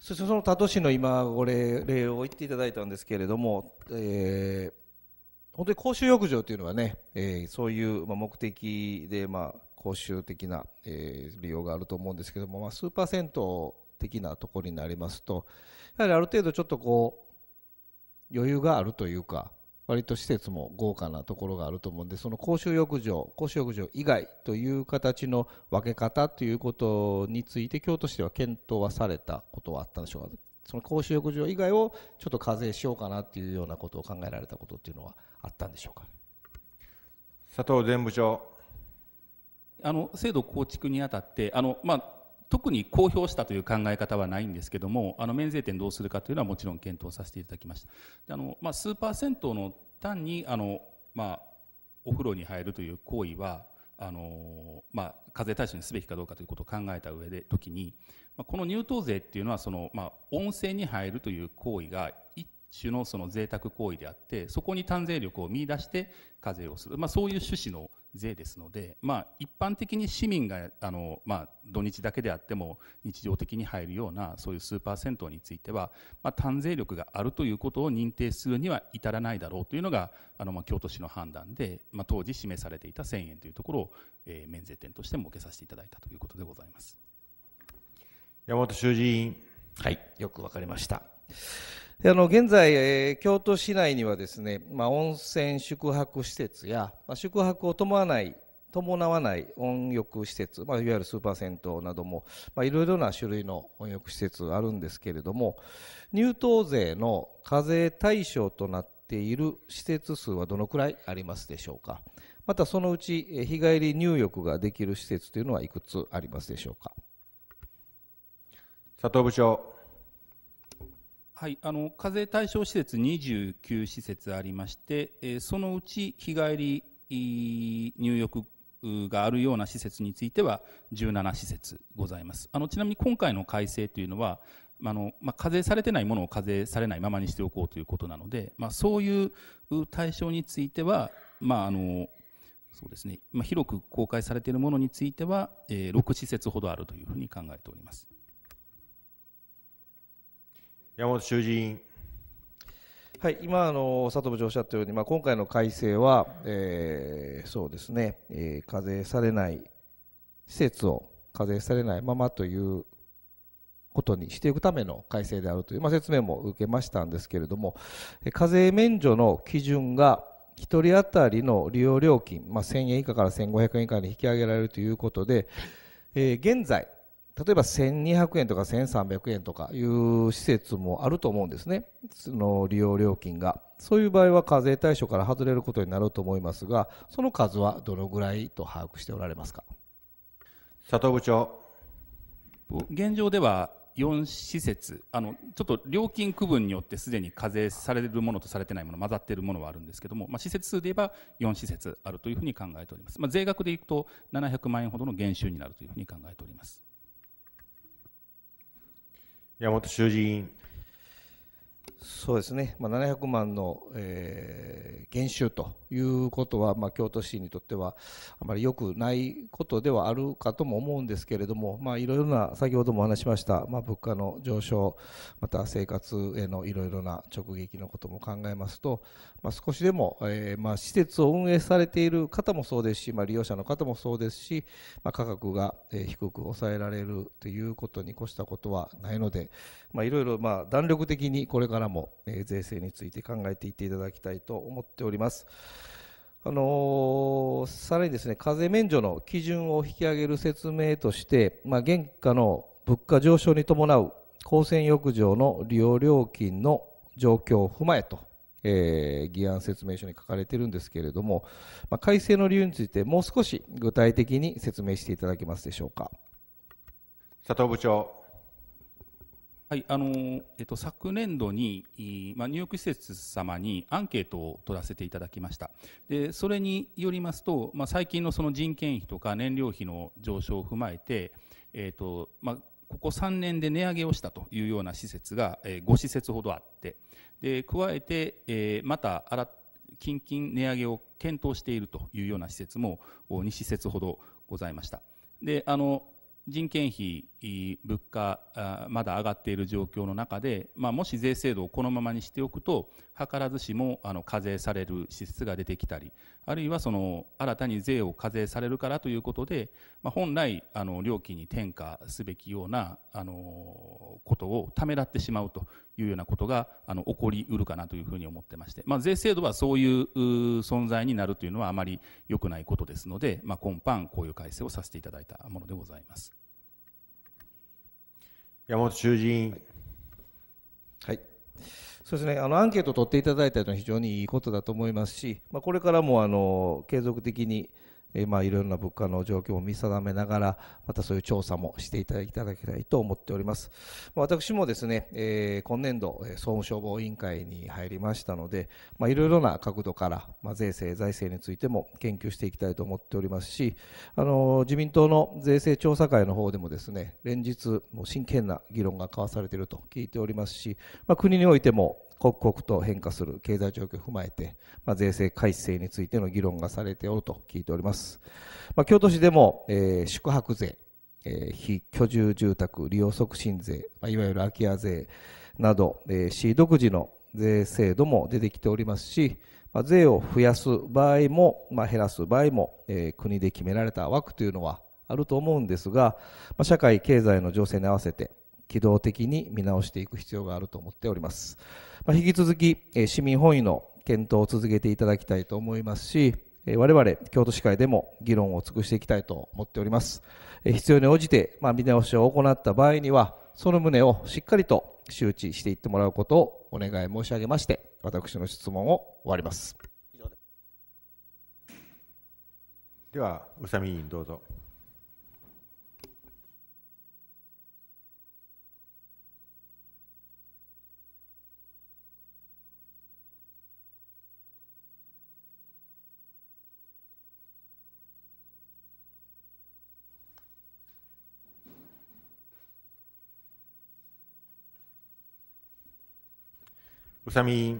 そしてその他都市の今これ例を言っていただいたんですけれども、えー、本当に公衆浴場というのはね、えー、そういう目的で、まあ、公衆的な、えー、利用があると思うんですけども、まあ、数パーセント的なところになりますとやはりある程度ちょっとこう余裕があるというか割と施設も豪華なところがあると思うんでその公衆浴場公衆浴場以外という形の分け方ということについて京都市では検討はされたことはあったんでしょうかその公衆浴場以外をちょっと課税しようかなっていうようなことを考えられたことっていうのはあったんでしょうか佐藤前部長あの制度構築にあたってあの、まあ、特に公表したという考え方はないんですけどもあの免税店どうするかというのはもちろん検討させていただきましたあの、まあ、スーパー銭湯の単にあの、まあ、お風呂に入るという行為はあのまあ、課税対象にすべきかどうかということを考えた上で時に、まあ、この入湯税っていうのはその、まあ、温泉に入るという行為が一種のその贅沢行為であってそこに単税力を見出して課税をする、まあ、そういう趣旨の税ですので、まあ、一般的に市民があの、まあ、土日だけであっても日常的に入るようなそういうスーパー銭湯については、まあ、単税力があるということを認定するには至らないだろうというのがあの、まあ、京都市の判断で、まあ、当時示されていた1000円というところを、えー、免税店として設けさせていただいたということでございます山本修司院、はい、よくわかりました。あの現在、えー、京都市内にはですね、まあ、温泉宿泊施設や、まあ、宿泊を伴わない伴わない温浴施設、まあ、いわゆるスーパー銭湯なども、まあ、いろいろな種類の温浴施設あるんですけれども入湯税の課税対象となっている施設数はどのくらいありますでしょうかまたそのうち日帰り入浴ができる施設というのはいくつありますでしょうか佐藤部長はい、あの課税対象施設29施設ありまして、えー、そのうち日帰り入浴があるような施設については17施設ございますあのちなみに今回の改正というのはあのまあ、課税されてないものを課税されないままにしておこうということなので、まあ、そういう対象については、まああのそうですねまあ、広く公開されているものについては、えー、6施設ほどあるというふうに考えております。山本議院。はい、今あの佐藤部長おっしゃったように、まあ、今回の改正は、えー、そうですね、えー、課税されない施設を課税されないままということにしていくための改正であるという、まあ、説明も受けましたんですけれども課税免除の基準が1人当たりの利用料金、まあ、1000円以下から1500円以下に引き上げられるということで、えー、現在例えば1200円とか1300円とかいう施設もあると思うんですね、その利用料金が。そういう場合は課税対象から外れることになると思いますが、その数はどのぐらいと把握しておられますか佐藤部長。現状では4施設あの、ちょっと料金区分によってすでに課税されるものとされてないもの、混ざっているものはあるんですけども、まあ、施設数で言えば4施設あるというふうに考えております。まあ、税額でいくと700万円ほどの減収になるというふうに考えております。山本衆議院そうですね、まあ、700万の、えー、減収ということは、まあ、京都市にとってはあまり良くないことではあるかとも思うんですけれども、まあ、いろいろな先ほども話しました、まあ、物価の上昇また生活へのいろいろな直撃のことも考えますと、まあ、少しでも、えーまあ、施設を運営されている方もそうですし、まあ、利用者の方もそうですし、まあ、価格が低く抑えられるということに越したことはないので、まあ、いろいろまあ弾力的にこれからも、えー、税制について考えていっていただきたいと思っております。あのー、さらにですね、課税免除の基準を引き上げる説明として、まあ、現下の物価上昇に伴う公船浴場の利用料金の状況を踏まえと、えー、議案説明書に書かれているんですけれども、まあ、改正の理由についてもう少し具体的に説明していただけますでしょうか。佐藤部長。はいあのえっと、昨年度に、まあ、入浴施設様にアンケートを取らせていただきました、でそれによりますと、まあ、最近のその人件費とか燃料費の上昇を踏まえて、えっとまあ、ここ3年で値上げをしたというような施設が、えー、5施設ほどあって、で加えて、えー、また新近々値上げを検討しているというような施設も2施設ほどございました。であの人件費、物価、まだ上がっている状況の中で、まあ、もし税制度をこのままにしておくと、図らずしもあの課税される支出が出てきたり、あるいはその新たに税を課税されるからということで、まあ、本来あの料金に転嫁すべきようなあのことをためらってしまうというようなことがあの起こりうるかなというふうに思ってまして、まあ、税制度はそういう存在になるというのはあまり良くないことですので、まあ、今般こういう改正をさせていただいたものでございます。山本衆議院、はいそうですねあのアンケートを取っていただいたのは非常にいいことだと思いますし、まあ、これからもあの継続的にえまあ、いろいろな物価の状況を見定めながら、またそういう調査もしていただきたいと思っております。ま私もですね、え今年度、総務消防委員会に入りましたので、まあ、いろいろな角度から、まあ、税制、財政についても研究していきたいと思っておりますし、あの自民党の税制調査会の方でもですね、連日、もう真剣な議論が交わされていると聞いておりますし、まあ、国においても、刻々と変化する経済状況を踏まえて、まあ、税制改正についての議論がされておると聞いております。まあ、京都市でも、えー、宿泊税、えー、非居住住宅利用促進税、まあ、いわゆる空き家税など、えー、市独自の税制度も出てきておりますし、まあ、税を増やす場合も、まあ、減らす場合も、えー、国で決められた枠というのはあると思うんですが、まあ、社会経済の情勢に合わせて機動的に見直していく必要があると思っております。まあ、引き続き、え市民本位の検討を続けていただきたいと思いますし、え我々京都市会でも議論を尽くしていきたいと思っております。え必要に応じて、まあ、見直しを行った場合には、その旨をしっかりと周知していってもらうことをお願い申し上げまして、私の質問を終わります。では、宇佐美委員どうぞ。宇佐美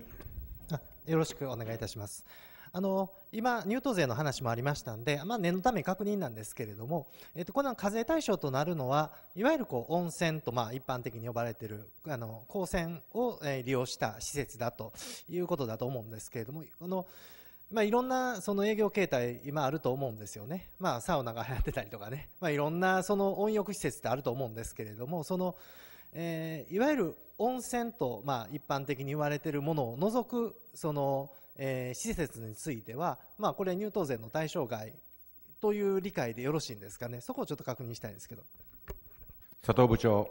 よろしくお願いいたします。あの今、入党税の話もありましたんで、まあ、念のため確認なんですけれども、えと、この課税対象となるのは、いわゆるこう温泉とまあ一般的に呼ばれている高のを利用した施設だということだと思うんですけれども、このまあ、いろんなその営業形態、今あると思うんですよね、まあ、サウナが流行ってたりとかね、まあ、いろんなその温浴施設ってあると思うんですけれども、そのえー、いわゆる温泉と、まあ、一般的に言われているものを除くその、えー、施設については、まあ、これ入湯税の対象外という理解でよろしいんですかねそこをちょっと確認したいんですけど佐藤部長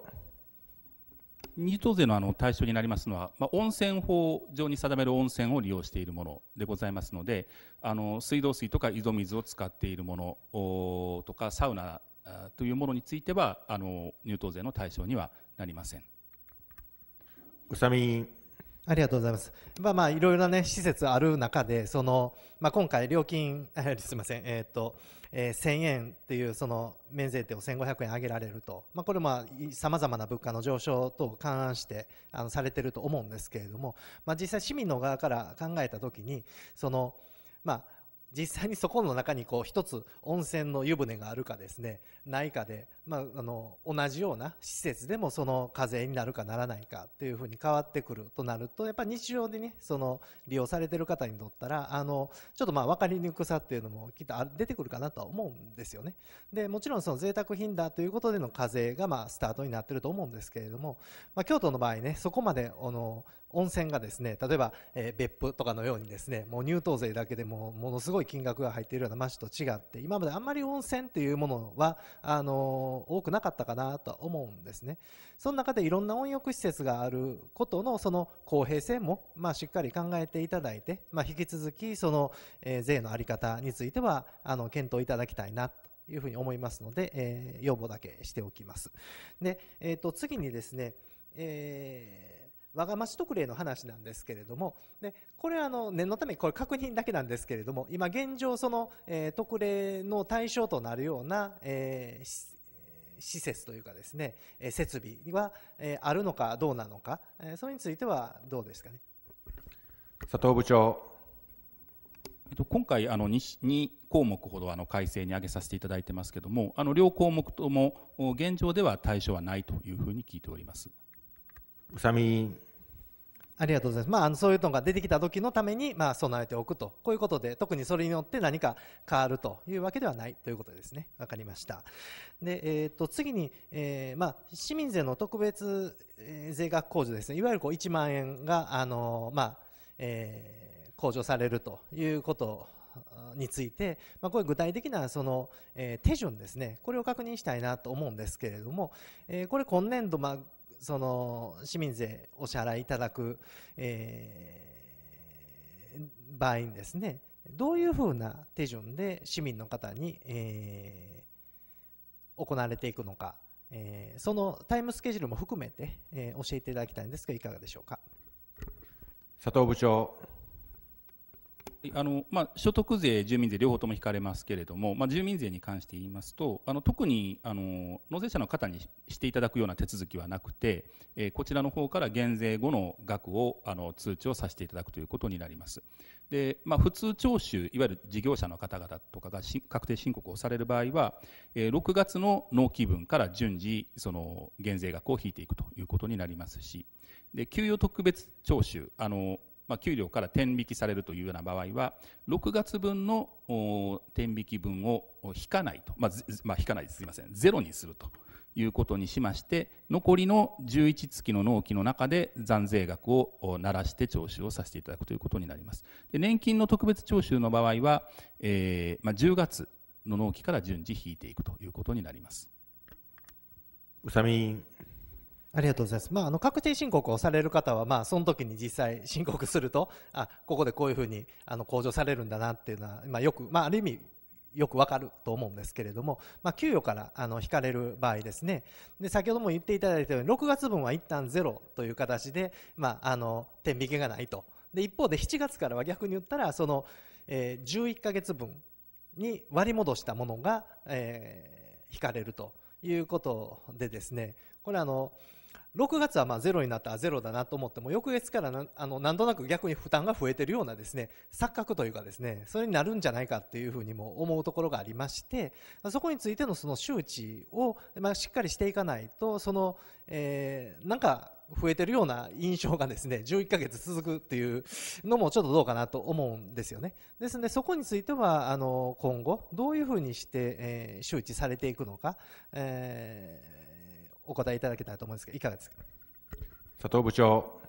入湯税のあの対象になりますのは、まあ、温泉法上に定める温泉を利用しているものでございますのであの水道水とか井戸水を使っているものとかサウナというものについてはあの入湯税の対象にはなりません。宇佐美ありがとうございます。まあまあいろいろなね施設ある中でそのまあ今回料金 (laughs) すみませんえっ、と、えー、1000円っていうその免税店を1500円上げられるとまあこれまあさまざまな物価の上昇と勘案してあのされてると思うんですけれどもまあ実際市民の側から考えたときにそのまあ実際にそこの中にこう一つ温泉の湯船があるかですねないかでまあ、あの同じような施設でもその課税になるかならないかっていうふうに変わってくるとなるとやっぱ日常でねその利用されてる方にとったらあのちょっとまあ分かりにくさっていうのもきっと出てくるかなとは思うんですよね。でもちろんその贅沢品だということでの課税がまあスタートになってると思うんですけれども、まあ、京都の場合ねそこまであの温泉がですね例えば、えー、別府とかのようにですねもう入湯税だけでもものすごい金額が入っているような町と違って今まであんまり温泉っていうものはあの多くなかったかなとは思うんですねその中でいろんな温浴施設があることのその公平性も、まあ、しっかり考えていただいて、まあ、引き続きその、え税の在り方についてはあの検討いただきたいなというふうに思いますので、えー、要望だけしておきます。で、えー、と次にですね、えー、わがまち特例の話なんですけれどもでこれはあの念のためにこれ確認だけなんですけれども今現状その、えー、特例の対象となるような、えー、施設というかですね、設備はあるのかどうなのか、それについてはどうですかね。佐藤部長。えっと、今回あの 2, 2項目ほどあの改正に挙げさせていただいてますけれどもあの両項目とも現状では対象はないというふうに聞いております宇佐美ありがとうございます、まあ、あのそういうのが出てきた時のために、まあ、備えておくとこういうことで特にそれによって何か変わるというわけではないということですね分かりましたで、えー、と次に、えー、まあ、市民税の特別税額控除ですねいわゆるこう1万円が、あのまあえー、控除されるということについて、まあ、こう具体的なその、えー、手順ですねこれを確認したいなと思うんですけれども、えー、これ今年度、まあ、その市民税お支払いいただく、えー、場合にですねどういうふうな手順で市民の方に、えー、行われていくのか、えー、そのタイムスケジュールも含めて、えー、教えていただきたいんですがいかがでしょうか佐藤部長あのまあ、所得税、住民税両方とも引かれますけれども、まあ、住民税に関して言いますと、あの特にあの納税者の方にしていただくような手続きはなくて、えー、こちらの方から減税後の額をあの通知をさせていただくということになります。でまあ、普通徴収、いわゆる事業者の方々とかが確定申告をされる場合は、えー、6月の納期分から順次、その減税額を引いていくということになりますし、で給与特別徴収、あのまあ、給料から転引きされるというような場合は、6月分の転引き分を引かないと、まあ、まあ、引かないです、すみません、ゼロにするということにしまして、残りの11月の納期の中で残税額をならして徴収をさせていただくということになります。で年金の特別徴収の場合は、えー、まあ、10月の納期から順次引いていくということになります。宇佐美ありがとうございます。まあ、あの、確定申告をされる方は、まあ、その時に実際申告すると、あ、ここでこういうふうに、あの、控除されるんだなっていうのは、まあ、よく、まあ、ある意味、よくわかると思うんですけれども、まあ、給与からあの引かれる場合ですねで先ほども言っていただいたように6月分は一旦ゼロという形で、まあ、あの天引きがないとで一方で7月からは逆に言ったらその、えー、11か月分に割り戻したものが、えー、引かれるということでですねこれあの、6月はまあゼロになったらゼロだなと思っても翌月からなあのんとなく逆に負担が増えてるようなですね錯覚というかですねそれになるんじゃないかというふうにも思うところがありましてそこについてのその周知をまあしっかりしていかないとそのえなんか増えてるような印象がですね11ヶ月続くというのもちょっとどうかなと思うんですよねですのでそこについてはあの今後どういうふうにして、え周知されていくのか、えーお答えいただけたらと思うんですけどいかがですか佐藤部長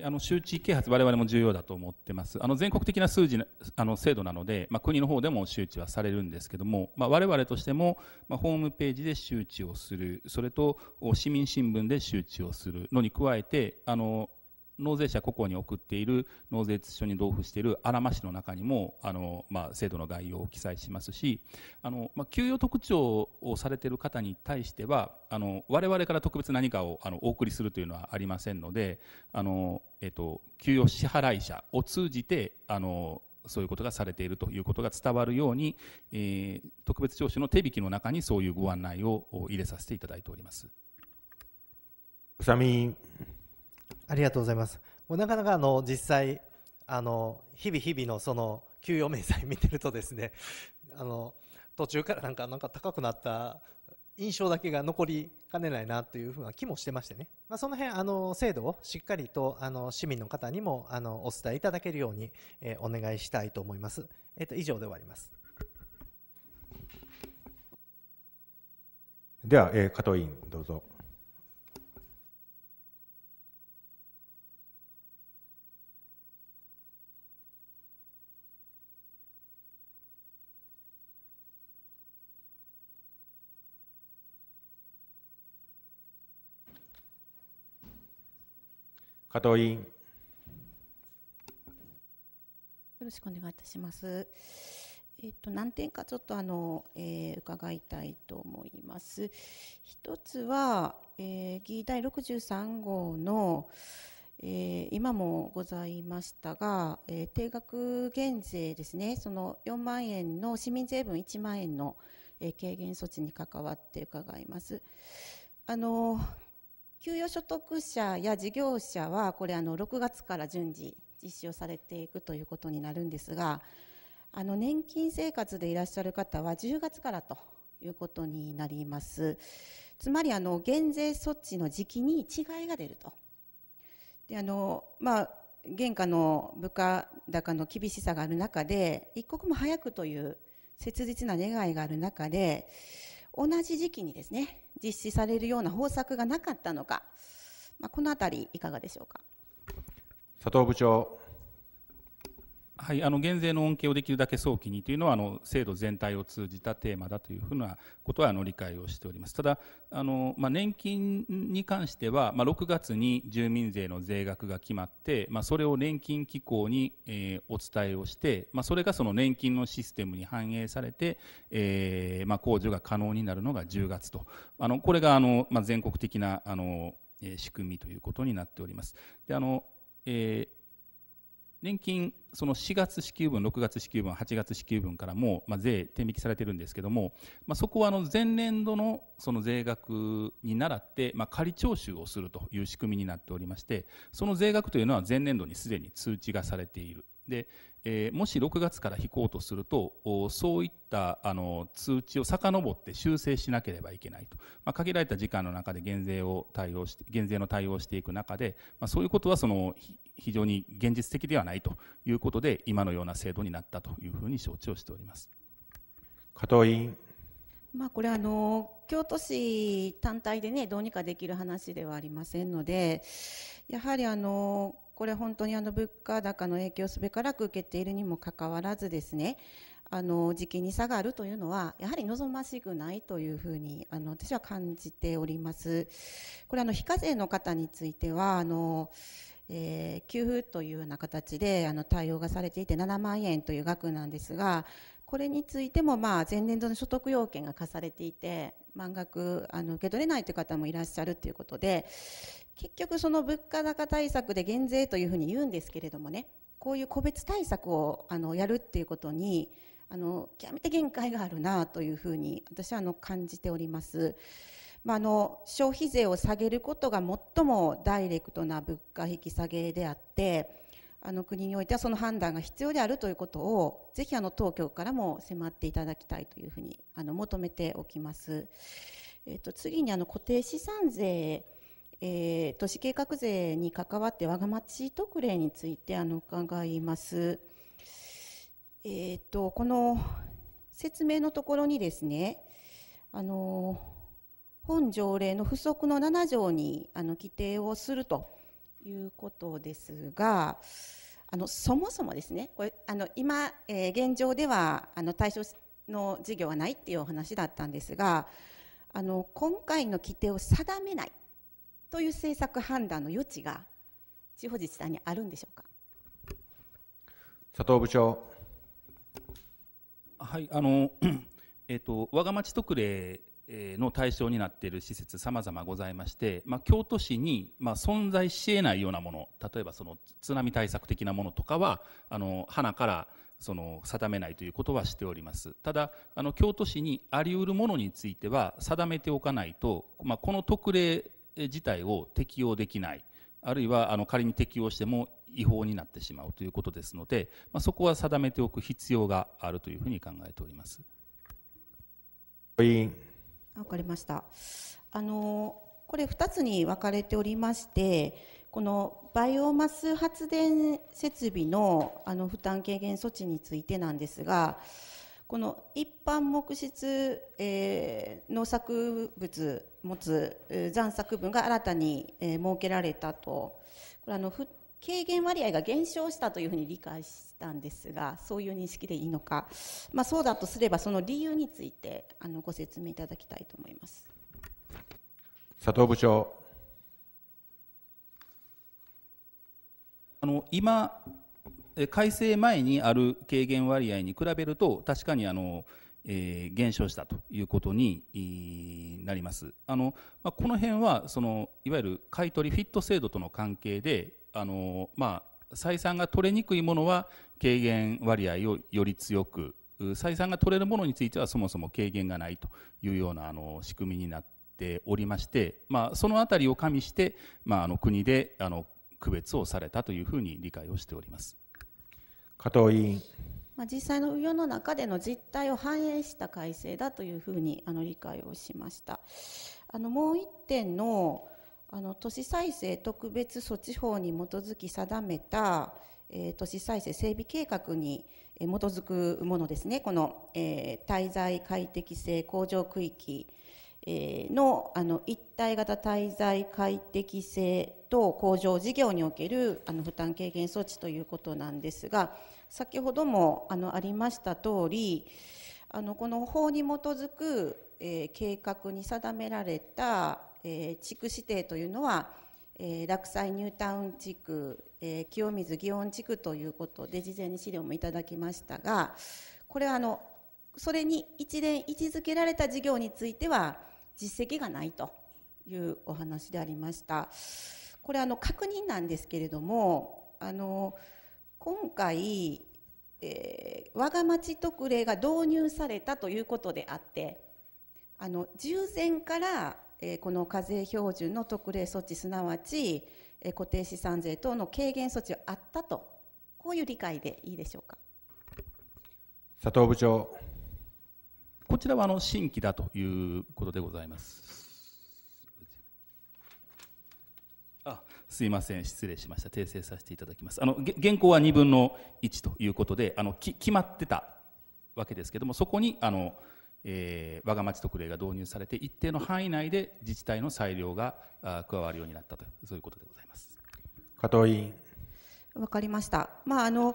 あの周知啓発、われわれも重要だと思ってます、あの全国的な数字あの制度なので、まあ、国の方でも周知はされるんですけども、われわれとしても、まあ、ホームページで周知をする、それと市民新聞で周知をするのに加えて、あの納税者個々に送っている納税書に同封しているあらましの中にもあの、まあ、制度の概要を記載しますしあの、まあ、給与特徴をされている方に対してはあの我々から特別何かをあのお送りするというのはありませんのであの、えっと、給与支払い者を通じてあのそういうことがされているということが伝わるように、えー、特別徴収の手引きの中にそういうご案内を入れさせていただいております。宇佐ありがとうございます。もうなかなかあの実際あの日々日々のその給与明細見てるとですね、(laughs) あの途中からなんかなんか高くなった印象だけが残りかねないなというふうな気もしてましてね、まあ、その辺あの制度をしっかりとあの市民の方にもあのお伝えいただけるように、えお願いしたいと思います。えっ、と以上で終わります。では、えー、加藤委員どうぞ。加藤委員。よろしくお願いいたします。えっと、何点かちょっとあの、えー、伺いたいと思います。一つは、えー、議第63号の、えー、今もございましたが、えー、定額減税ですね、その4万円の市民税分1万円の、えー、軽減措置に関わって伺います。あの給与所得者や事業者は、これあの、6月から順次実施をされていくということになるんですが、あの年金生活でいらっしゃる方は10月からということになります。つまりあの減税措置の時期に違いが出ると。であのまあ現下の物価高の厳しさがある中で一刻も早くという切実な願いがある中で同じ時期にですね実施されるような方策がなかったのか、まあ、このあたりいかがでしょうか佐藤部長はい、あの減税の恩恵をできるだけ早期にというのはあの制度全体を通じたテーマだというふうなことはあの理解をしておりますただあの、まあ、年金に関しては、まあ、6月に住民税の税額が決まって、まあ、それを年金機構に、えー、お伝えをして、まあ、それがその年金のシステムに反映されて、えーまあ、控除が可能になるのが10月とあのこれがあの、まあ、全国的なあの仕組みということになっております。であのえー年金、その4月支給分、6月支給分、8月支給分からも、まあ、税、転引きされてるんですけども、まあ、そこはあの前年度のその税額に倣って、まあ、仮徴収をするという仕組みになっておりまして、その税額というのは前年度にすでに通知がされている。でえー、もし6月から引こうとするとそういったあの通知を遡って修正しなければいけないと、まあ、限られた時間の中で減税を対応して減税の対応をしていく中で、まあ、そういうことはその非常に現実的ではないということで今のような制度になったというふうに承知をしております。加藤委員まあ、これあの京都市単体でねどうにかできる話ではありませんのでやはりあのこれ本当にあの物価高の影響をすべからく受けているにもかかわらずですねあの時期に差があるというのはやはり望ましくないというふうにあの私は感じております。これあの非課税の方についてはあのえー、給付というような形であの対応がされていて7万円という額なんですがこれについてもまあ前年度の所得要件が課されていて満額あの受け取れないという方もいらっしゃるということで結局その物価高対策で減税というふうに言うんですけれどもねこういう個別対策をあのやるっていうことにあの極めて限界があるなというふうに私はあの感じております。まあ、の消費税を下げることが最もダイレクトな物価引き下げであってあの国においてはその判断が必要であるということをぜひあの当局からも迫っていただきたいというふうにあの求めておきます。えっと、次にあの固定資産税えー、都市計画税に関わって我が町特例についてあの伺います。えーと、この説明のところにですねあの本条例の付則の7条にあの規定をするということですがあのそもそもですねこれあの今、えー、現状ではあの対象の事業はないっていうお話だったんですがあの今回の規定を定めないという政策判断の余地が地方自治体にあるんでしょうか佐藤部長。はいあのえーと、と我が町特例の対象になっている施設さまざまございまして、まあ、京都市に、まあ、存在しえないようなもの例えばその津波対策的なものとかはあの花からその定めないということはしておりますただあの京都市にありうるものについては定めておかないと、まあ、この特例自体を適用できないあるいはあの仮に適用しても違法になってしまうということですので、まあ、そこは定めておく必要があるというふうに考えております。わかりました。あのこれ2つに分かれておりまして、このバイオマス発電設備のあの負担軽減措置についてなんですが、この一般木質、えー、農作物持つ残作分が新たに、えー、設けられたとこれあの軽減割合が減少したというふうに理解したんですがそういう認識でいいのか、まあ、そうだとすればその理由についてあのご説明いただきたいと思います佐藤部長あの今改正前にある軽減割合に比べると、確かにあの、えー、減少したということになります。あのまあ、この辺はそのいわゆる買取フィット制度との関係であの、まあ、採算が取れにくいものは軽減割合をより強く採算が取れるものについてはそもそも軽減がないというようなあの仕組みになっておりまして、まあ、そのあたりを加味して、まあ、あの国であの区別をされたというふうに理解をしております。加藤委員。まあ、実際の世の中での実態を反映した改正だというふうにあの理解をしました。あのもう一点のあの都市再生特別措置法に基づき定めた、えー、都市再生整備計画に基づくものですね、この、えー、滞在快適性向上区域のあの一体型滞在快適性と工場事業におけるあの負担軽減措置ということなんですが先ほどもあのありました通りあのこの法に基づく、えー、計画に定められた、えー、地区指定というのは、えー、落西ニュータウン地区、えー、清水祇園地区ということで事前に資料もいただきましたがこれはあのそれに一連位置づけられた事業については実績がないというお話でありました。これあの確認なんですけれどもあの今回、えー、我が町特例が導入されたということであってあの従前からえー、この課税標準の特例措置すなわち、えー、固定資産税等の軽減措置はあったとこういう理解でいいでしょうか佐藤部長こちらはあの新規だということでございます。あすいません、失礼しました、訂正させていただきます。あの原稿は2分の1ということであの決まってたわけですけども、そこにあの、えー、我が町特例が導入されて、一定の範囲内で自治体の裁量が加わるようになったと、そういうことでございます。加藤委員わかりました。まああの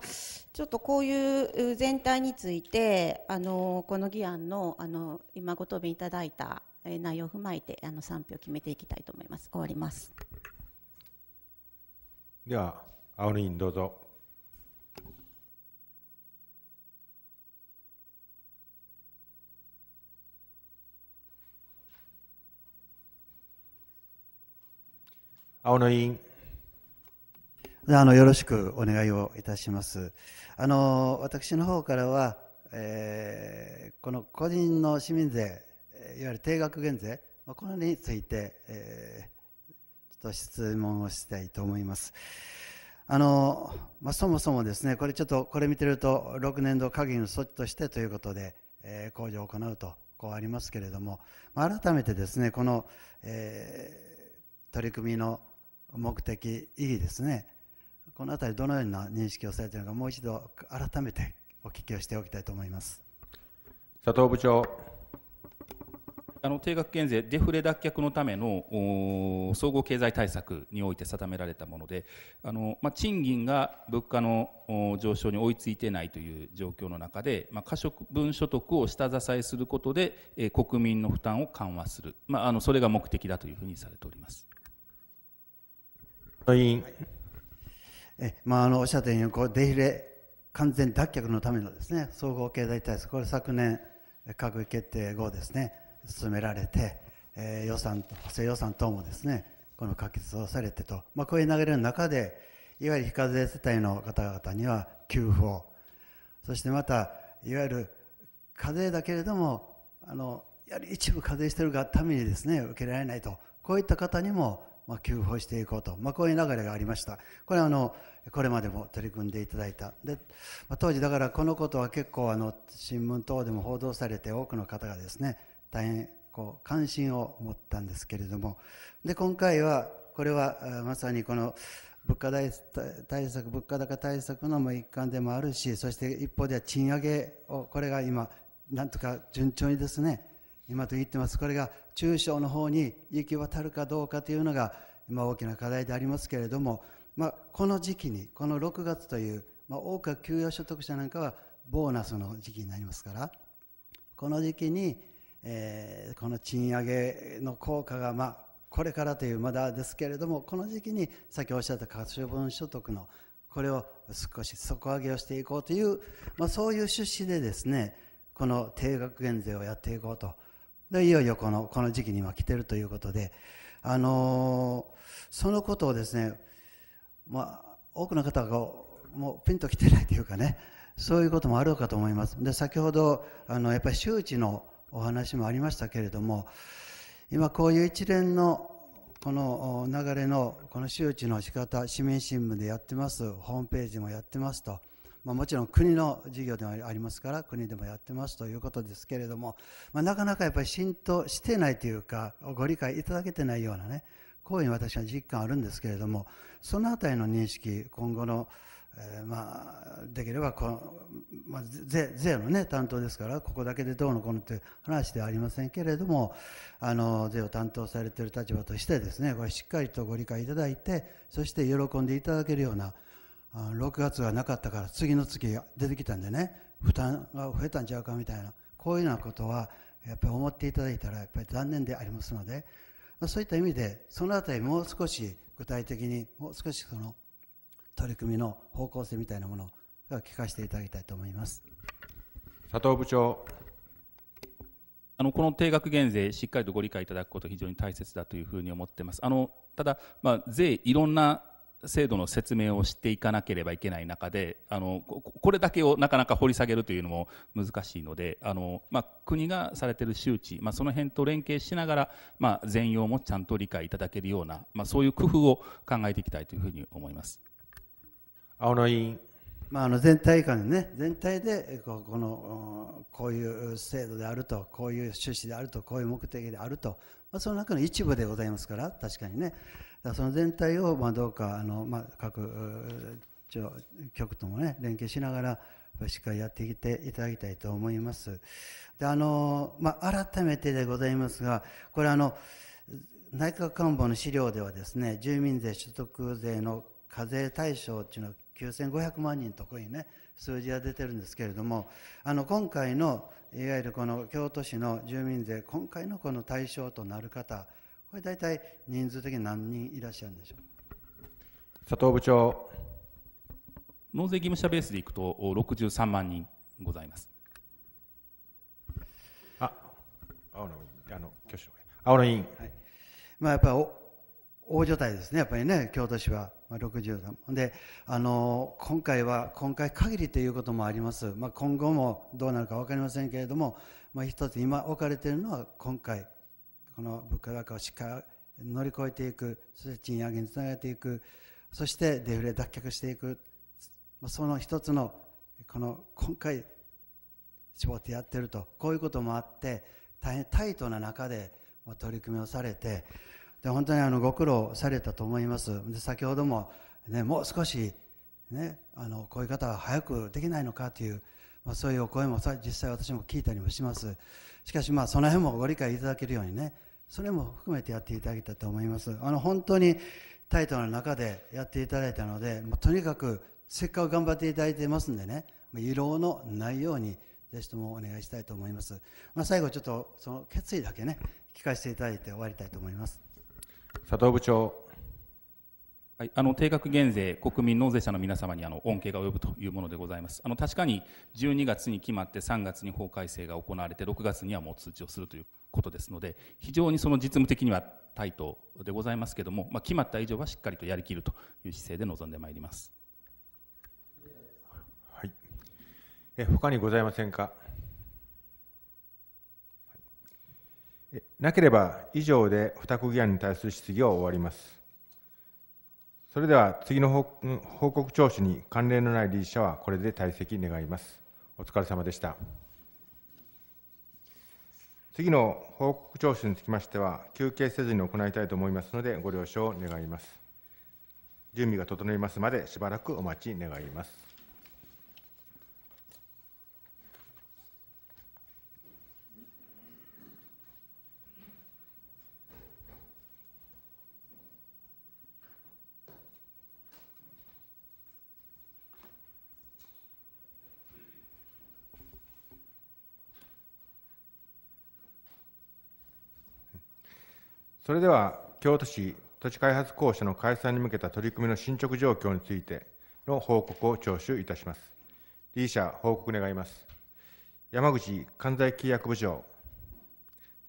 ちょっとこういう全体についてあのこの議案のあの今ご答弁いただいた内容を踏まえてあの賛否を決めていきたいと思います。終わります。では青委員どうぞ。青野委員。あの、よろしくお願いをいたします。あの、私の方からは、えー、この個人の市民税、いわゆる定額減税、これについて、えー、ちょっと質問をしたいと思います。あの、まあ、そもそもですね、これちょっと、これ見てると、6年度限りの措置としてということで、えー、工場を行うと、こうありますけれども、まあ、改めてですね、この、えー、取り組みの目的、意義ですね、この辺りどのような認識をされているのかもう一度改めてお聞きをしておきたいと思います佐藤部長あの定額減税、デフレ脱却のための総合経済対策において定められたもので、あのまあ、賃金が物価の上昇に追いついてないという状況の中で、まあ、可処分所得を下支えすることで、えー、国民の負担を緩和する、まあ、あのそれが目的だというふうにされております。委員、はいえまあ、あのおっしゃったようにこうデフレ完全脱却のためのですね総合経済対策これ昨年閣議決定後ですね進められて、えー、予算補正予算等もですねこの可決をされてと、まあ、こういう流れの中でいわゆる非課税世帯の方々には給付をそしてまたいわゆる課税だけれどもあのやはり一部課税してるがためにですね受けられないとこういった方にもまあ、給付をしていこうと、まあ、こういう流れがありました。これはあのこれまでも取り組んでいただいた。で、まあ、当時だからこのことは結構あの新聞等でも報道されて多くの方がですね、大変こう関心を持ったんですけれども、で、今回はこれはまさにこの物価対策、物価高対策の一環でもあるし、そして一方では賃上げを、これが今、なんとか順調にですね、今と言ってます。これが中小の方に行き渡るかどうかというのが今大きな課題でありますけれども、まあ、この時期に、この6月という、まあ、多くは給与所得者なんかはボーナスの時期になりますから、この時期に、えー、この賃上げの効果が、まあ、これからというまだですけれども、この時期に先ほどおっしゃった可処分所得のこれを少し底上げをしていこうという、まあ、そういう趣旨でですね、この定額減税をやっていこうと。でいよいよこのこの時期には来てるということで、あのー、そのことをですね、まあ、多くの方がもうピンと来てないというかねそういうこともあろうかと思います。で先ほどあのやっぱり周知のお話もありましたけれども今こういう一連のこの流れのこの周知の仕方市民新聞でやってますホームページもやってますと。まあ、もちろん国の事業でもありますから国でもやってますということですけれども、まあ、なかなかやっぱり浸透してないというかご理解いただけてないようなねこういうに私は実感あるんですけれどもそのあたりの認識今後の、えー、まあできればこの、まあ、税税のね担当ですからここだけでどうのこうのという話ではありませんけれどもあの税を担当されている立場としてですねこれしっかりとご理解いただいてそして喜んでいただけるような6月がなかったから次の月が出てきたんでね負担が増えたんちゃうかみたいなこういうようなことはやっぱり思っていただいたらやっぱり残念でありますのでそういった意味でそのあたりもう少し具体的にもう少しその取り組みの方向性みたいなものを聞かせていただきたいと思います佐藤部長あのこの定額減税、しっかりとご理解いただくこと、非常に大切だというふうに思ってます。あのただ、まあ、税、いろんな制度の説明をしていかなければいけない中であのこれだけをなかなか掘り下げるというのも難しいのであの、まあ、国がされている周知、まあ、その辺と連携しながら、まあ、全容もちゃんと理解いただけるような、まあ、そういう工夫を考えていきたいというふうに思います青野委員、まあ、あの全体感ね全体でここのこういう制度であるとこういう趣旨であるとこういう目的であると、まあ、その中の一部でございますから確かにね。その全体をまあどうかあの、まあ、各局ともね連携しながらしっかりやってきていただきたいと思います。であのまあ、改めてでございますがこれあの内閣官房の資料ではですね住民税所得税の課税対象というのは9500万人とこにね数字が出てるんですけれどもあの今回のいわゆるこの京都市の住民税今回のこの対象となる方これ大体人数的に何人いらっしゃるんでしょう佐藤部長納税義務者ベースでいくと63万人ございますあ青あの挙手青委員、はい、まあやっぱり大所帯ですねやっぱりね京都市は、まあ、63であの今回は今回限りということもあります、まあ、今後もどうなるか分かりませんけれども、まあ、一つ今置かれているのは今回この物価高をしっかり乗り越えていくそして賃上げにつなげていくそしてデフレ脱却していくその一つのこの今回絞ってやってるとこういうこともあって大変タイトな中で取り組みをされてで本当にあのご苦労されたと思いますで先ほども、ね、もう少し、ね、あのこういう方は早くできないのかという、まあ、そういうお声も実際私も聞いたりもします。しかしまあその辺もご理解いただけるようにねそれも含めてやっていただけたと思いますあの本当にタイトルの中でやっていただいたのでもうとにかくせっかく頑張っていただいてますんでね慰労のないようにぜひともお願いしたいと思います、まあ、最後ちょっとその決意だけね聞かせていただいて終わりたいと思います佐藤部長はい、あの定額減税、国民納税者の皆様にあの恩恵が及ぶというものでございます。あの確かに12月に決まって3月に法改正が行われて6月にはもう通知をするということですので、非常にその実務的には対等でございますけれども、まあ、決まった以上はしっかりとやりきるという姿勢で臨んでまいります。はい。え他にございませんか。なければ以上で付託議案に対する質疑を終わります。それでは次の報告聴取に関連のない理事者はこれで退席願います。お疲れ様でした。次の報告聴取につきましては、休憩せずに行いたいと思いますので、ご了承願います。準備が整いますまでしばらくお待ち願います。それでは京都市土地開発公社の開催に向けた取り組みの進捗状況についての報告を聴取いたします。理事者、報告願います。山口関西契約部長、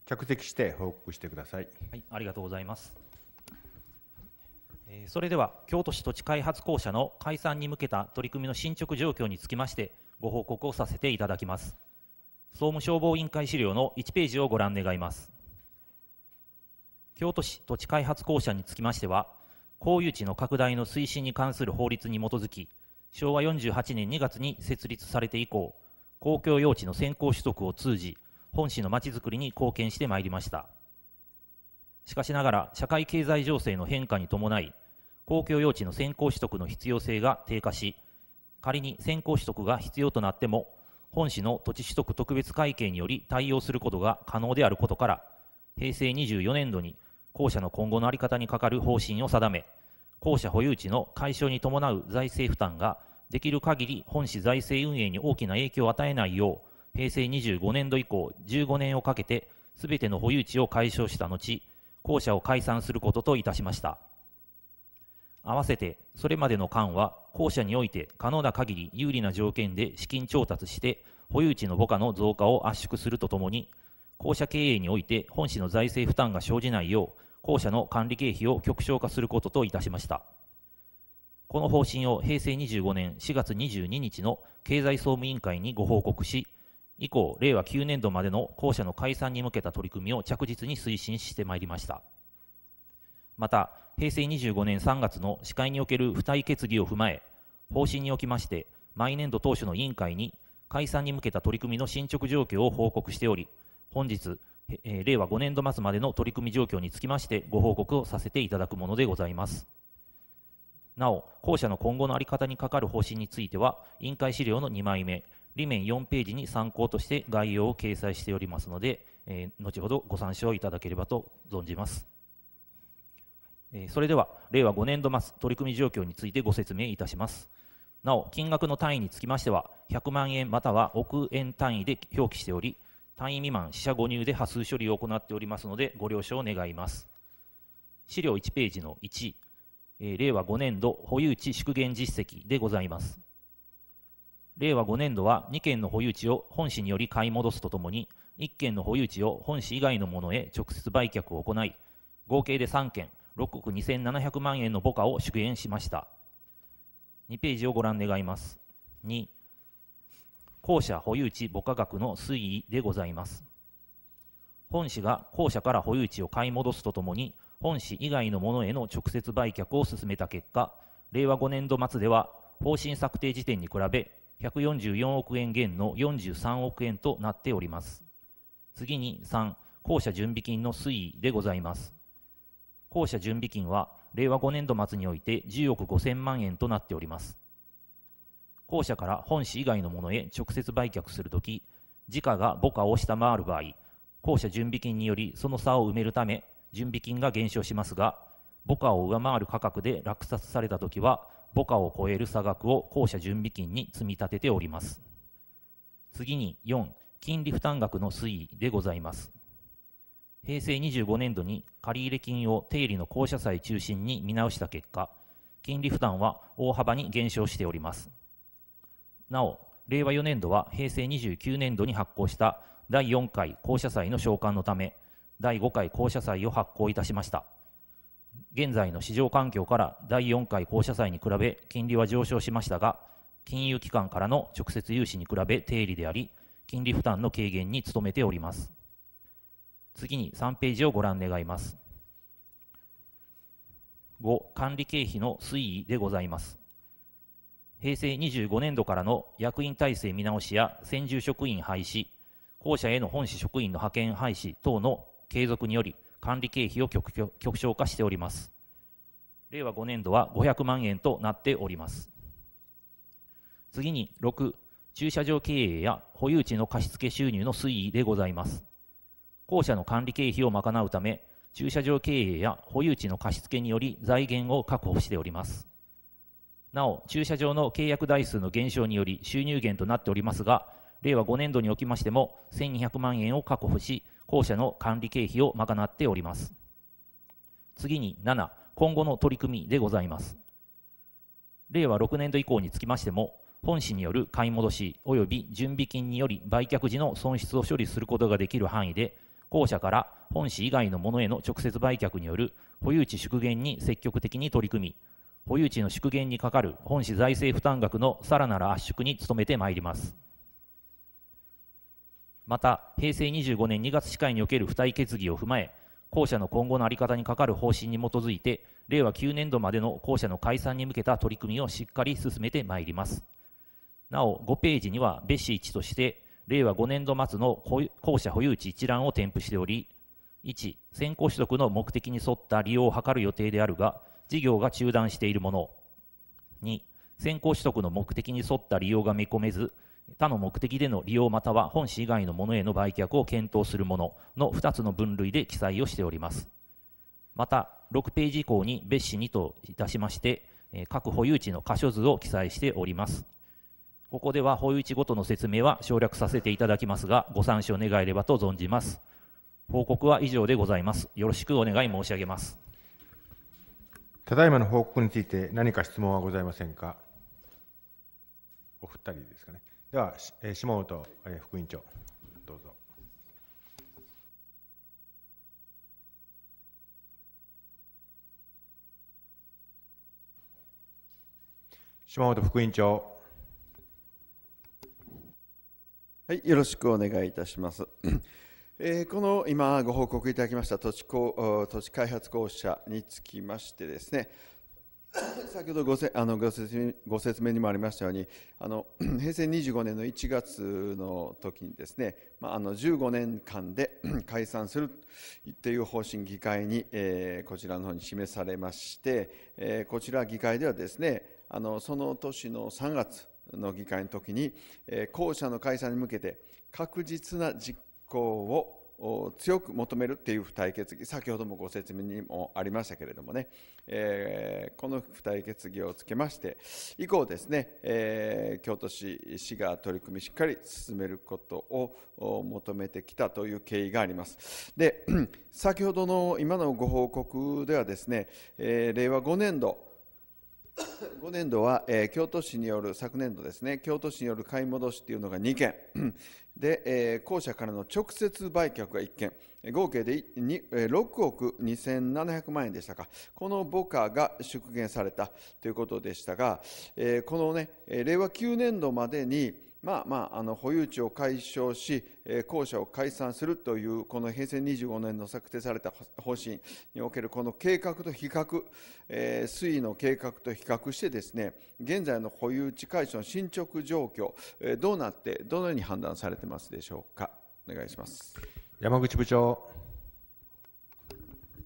着席して報告してください。はい、ありがとうございます。それでは京都市土地開発公社の解散に向けた取り組みの進捗状況につきましてご報告をさせていただきます総務消防委員会資料の1ページをご覧願います京都市土地開発公社につきましては、公有地の拡大の推進に関する法律に基づき、昭和48年2月に設立されて以降、公共用地の先行取得を通じ、本市のまちづくりに貢献してまいりました。しかしながら、社会経済情勢の変化に伴い、公共用地の先行取得の必要性が低下し、仮に先行取得が必要となっても、本市の土地取得特別会計により対応することが可能であることから、平成24年度に公社の今後の在り方にかかる方針を定め、公社保有地の解消に伴う財政負担ができる限り本市財政運営に大きな影響を与えないよう、平成25年度以降15年をかけて全ての保有地を解消した後、公社を解散することといたしました。合わせて、それまでの間は、公社において可能な限り有利な条件で資金調達して、保有地の母価の増加を圧縮するとともに、公社経営において本市の財政負担が生じないよう、公社の管理経費を極小化することといたしました。この方針を平成25年4月22日の経済総務委員会にご報告し、以降、令和9年度までの公社の解散に向けた取り組みを着実に推進してまいりました。また、平成25年3月の司会における付帯決議を踏まえ、方針におきまして、毎年度当初の委員会に解散に向けた取り組みの進捗状況を報告しており、本日、えー、令和5年度末までの取り組み状況につきましてご報告をさせていただくものでございます。なお、後者の今後の在り方にかかる方針については、委員会資料の2枚目、理面4ページに参考として概要を掲載しておりますので、えー、後ほどご参照いただければと存じます。えー、それでは、令和5年度末取り組み状況についてご説明いたします。なお、金額の単位につきましては、100万円または億円単位で表記しており、単位未満、四捨五入で波数処理を行っておりますので、ご了承願います。資料1ページの1、えー、令和5年度保有地縮減実績でございます。令和5年度は2件の保有地を本市により買い戻すとともに、1件の保有地を本市以外のものへ直接売却を行い、合計で3件、6億2700万円の母価を縮減しました。2ページをご覧願います。2、後者保有地母価額の推移でございます。本市が後者から保有地を買い戻すとともに、本市以外のものへの直接売却を進めた結果、令和5年度末では方針策定時点に比べ144億円減の43億円となっております。次に3、後者準備金の推移でございます。後者準備金は令和5年度末において10億5000万円となっております。後者から本市以外のものへ直接売却するとき、時価が母価を下回る場合、後者準備金によりその差を埋めるため、準備金が減少しますが、母価を上回る価格で落札されたときは、母価を超える差額を後者準備金に積み立てております。次に4、金利負担額の推移でございます。平成25年度に借入金を定理の公社債中心に見直した結果、金利負担は大幅に減少しております。なお、令和4年度は平成29年度に発行した第4回公社債の償還のため、第5回公社債を発行いたしました。現在の市場環境から第4回公社債に比べ金利は上昇しましたが、金融機関からの直接融資に比べ定理であり、金利負担の軽減に努めております。次に3ページをご覧願います。5、管理経費の推移でございます。平成25年度からの役員体制見直しや専従職員廃止、校舎への本市職員の派遣廃止等の継続により管理経費を極小化しております。令和5年度は500万円となっております。次に6、駐車場経営や保有地の貸付収入の推移でございます。校舎の管理経費を賄うため、駐車場経営や保有地の貸付により財源を確保しております。なお、駐車場の契約台数の減少により収入源となっておりますが、令和5年度におきましても1200万円を確保し、校舎の管理経費を賄っております。次に7、今後の取り組みでございます。令和6年度以降につきましても、本市による買い戻し及び準備金により売却時の損失を処理することができる範囲で、後者から本市以外のものへの直接売却による保有地縮減に積極的に取り組み、保有地の縮減にかかる本市財政負担額のさらなる圧縮に努めてまいります。また、平成25年2月市会における付帯決議を踏まえ、校舎の今後の在り方にかかる方針に基づいて、令和9年度までの校舎の解散に向けた取り組みをしっかり進めてまいります。なお、5ページには別紙1として、令和5年度末の校舎保有地一覧を添付しており、1、先行取得の目的に沿った利用を図る予定であるが、事業が中断しているもの2先行取得の目的に沿った利用が見込めず他の目的での利用または本市以外のものへの売却を検討するものの2つの分類で記載をしておりますまた6ページ以降に別紙2といたしまして各保有地の箇所図を記載しておりますここでは保有地ごとの説明は省略させていただきますがご参照願えればと存じます報告は以上でございますよろしくお願い申し上げますただいまの報告について何か質問はございませんか。お二人ですかね。では、下本副委員長、どうぞ。島本副委員長。はい、よろしくお願いいたします。この今ご報告いただきました土地土地開発公社につきましてですね (coughs) 先ほどごせあのご説ご説明にもありましたようにあの (coughs) 平成25年の1月の時にですね、まあ、あの15年間で (coughs) 解散するという方針議会に、えー、こちらの方に示されまして、えー、こちら議会ではですねあのその年の3月の議会の時に、えー、の解散に向けて確実な実仰を強く求めるっていう付帯決議先ほどもご説明にもありましたけれどもね、えー、この付帯決議をつけまして以降ですね、えー、京都市市が取り組みしっかり進めることを求めてきたという経緯がありますで (clears throat) 先ほどの今のご報告ではですね、えー、令和5年度5年度は、えー、京都市による昨年度ですね京都市による買い戻しというのが2件 (clears throat) で、えー、校舎からの直接売却が1件合計で6億2700万円でしたかこの母価が縮減されたということでしたが、えー、このね令和9年度までにまあまあ、あの保有地を解消し、校舎を解散するという、この平成25年の策定された方針におけるこの計画と比較、えー、推移の計画と比較してですね、現在の保有地解消の進捗状況、えー、どうなって、どのように判断されてますでしょうか。お願いします。山口部長。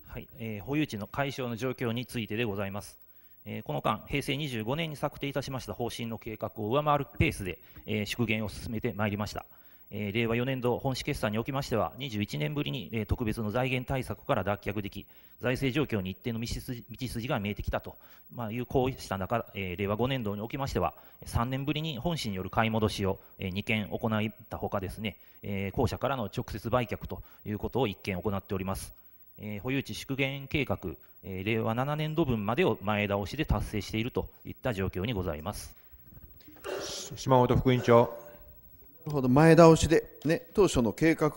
はい、えー、保有地の解消の状況についてでございます。えこの間、平成25年に策定いたしました方針の計画を上回るペースで、え縮減を進めてまいりました。え令和4年度本市決算におきましては、21年ぶりに、え特別の財源対策から脱却でき、財政状況に一定の道筋が見えてきたと、まいう行為した中、え令和5年度におきましては、3年ぶりに本市による買い戻しを、え2件行ったほかですね、えー、からの直接売却ということを1件行っております。え保有地縮減計画、え令和7年度分までを前倒しで達成しているといった状況にございます島本副委員長。なるほど前倒しで、ね、当初の計画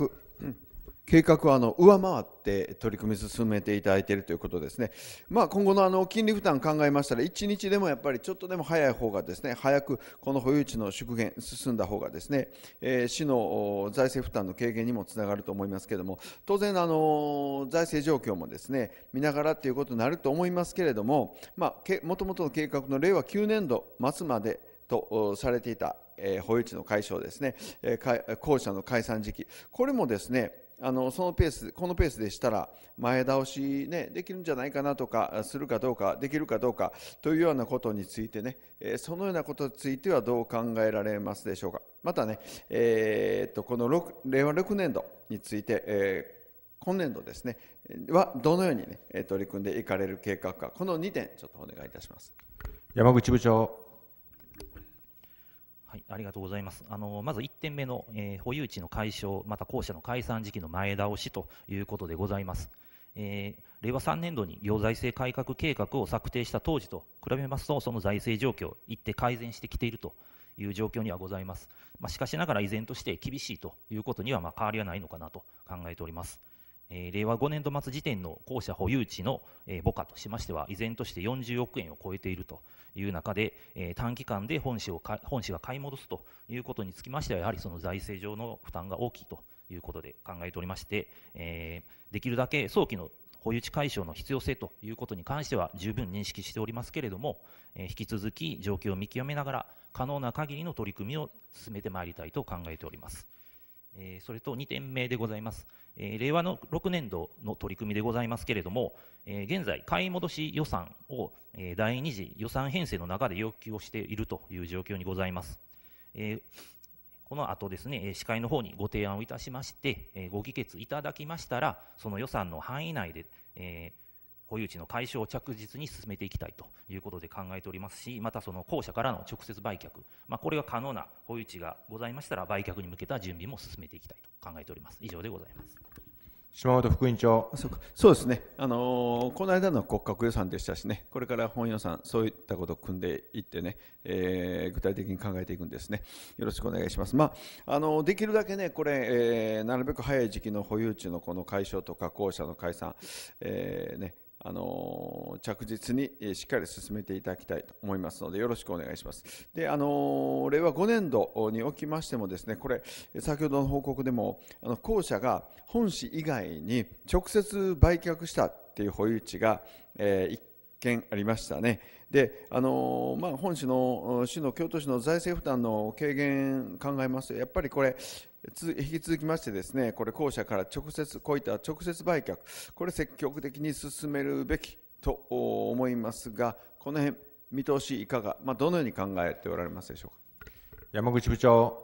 計画はあの上回って取り組み進めていただいているということですね、まあ、今後のあの金利負担考えましたら、1日でもやっぱりちょっとでも早い方がですね早くこの保有地の縮減、進んだ方がですね、えー、市の財政負担の軽減にもつながると思いますけれども、当然、あの財政状況もですね見ながらということになると思いますけれども、まあ、もともとの計画の令和9年度末までとされていた、えー、保有地の解消ですね、えー、校舎の解散時期、これもですねあのそのペースこのペースでしたら前倒し、ね、できるんじゃないかなとかするかどうかできるかどうかというようなことについてね、えそのようなことについてはどう考えられますでしょうかまたね、えー、っとこの6令和6年度について、えー今年度ですねはどのように、ね、取り組んでいかれる計画かこの2点ちょっとお願いいたします山口部長はい、ありがとうございます。あのまず1点目の、えー、保有地の解消、また校舎の解散時期の前倒しということでございます。えー、令和3年度に行財政改革計画を策定した当時と比べますと、その財政状況、一定改善してきているという状況にはございます。まあ、しかしながら依然として厳しいということにはま変わりはないのかなと考えております。えー、令和5年度末時点の校舎保有地の、えー、母価としましては依然として40億円を超えているという中で、えー、短期間で本市を本市が買い戻すということにつきましてはやはりその財政上の負担が大きいということで考えておりまして、えできるだけ早期の保有地解消の必要性ということに関しては十分認識しておりますけれども、え引き続き状況を見極めながら可能な限りの取り組みを進めてまいりたいと考えております。えー、それと2点目でございます、えー、令和の6年度の取り組みでございますけれども、えー、現在、買い戻し予算を、え第2次予算編成の中で要求をしているという状況にございます。えこの後ですね、司会の方にご提案をいたしまして、ご議決いただきましたら、その予算の範囲内で、え保有地の解消を着実に進めていきたいということで考えておりますし、またその後者からの直接売却、まあ、これが可能な保有地がございましたら、売却に向けた準備も進めていきたいと考えております。以上でございます。島本副委員長そうそうですね、あのー、この間の骨格予算でしたしね、これから本予算、そういったことを組んでいってね、えー、具体的に考えていくんですね、よろしくお願いします。まあ、あのできるだけね、これ、えー、なるべく早い時期の保有地のこの解消とか、公社の解散、えーねあの着実にしっかり進めていただきたいと思いますのでよろしくお願いします。で、あの令和5年度におきましてもですね、これ先ほどの報告でもあの校舎が本市以外に直接売却したっていう保有地が、えー、1件ありましたね。で、あのまあ、本市の市の京都市の財政負担の軽減考えますと、やっぱりこれ引き続きましてですね、これ、後者から直接、こういった直接売却、これ積極的に進めるべきと思いますが、この辺、見通しいかが、まあ、どのように考えておられますでしょうか。山口部長。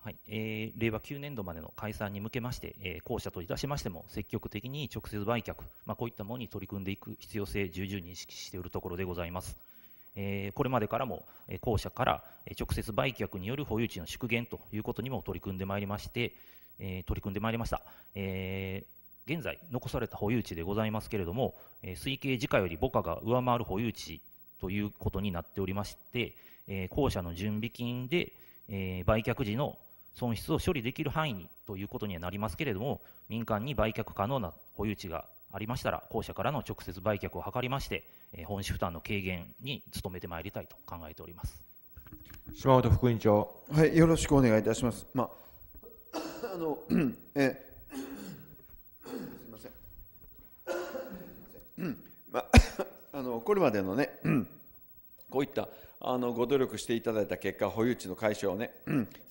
はいえー、令和9年度までの解散に向けまして、えー、後者といたしましても、積極的に直接売却、まあ、こういったものに取り組んでいく必要性、重々認識しているところでございます。えこれまでからも公社から直接売却による保有地の縮減ということにも取り組んでまいりまして、え取り組んでまいりました、え現在残された保有地でございますけれども、え推計時価より母価が上回る保有地ということになっておりまして、え社の準備金で、え売却時の損失を処理できる範囲にということにはなりますけれども民間に売却可能な保有地がありましたら、後者からの直接売却を図りまして、本市負担の軽減に努めてまいりたいと考えております。島本副委員長。はい、よろしくお願いいたします。まあ、あの、え。すみません。まあ、あの、これまでのね。こういった。あのご努力していただいた結果、保有地の解消をね、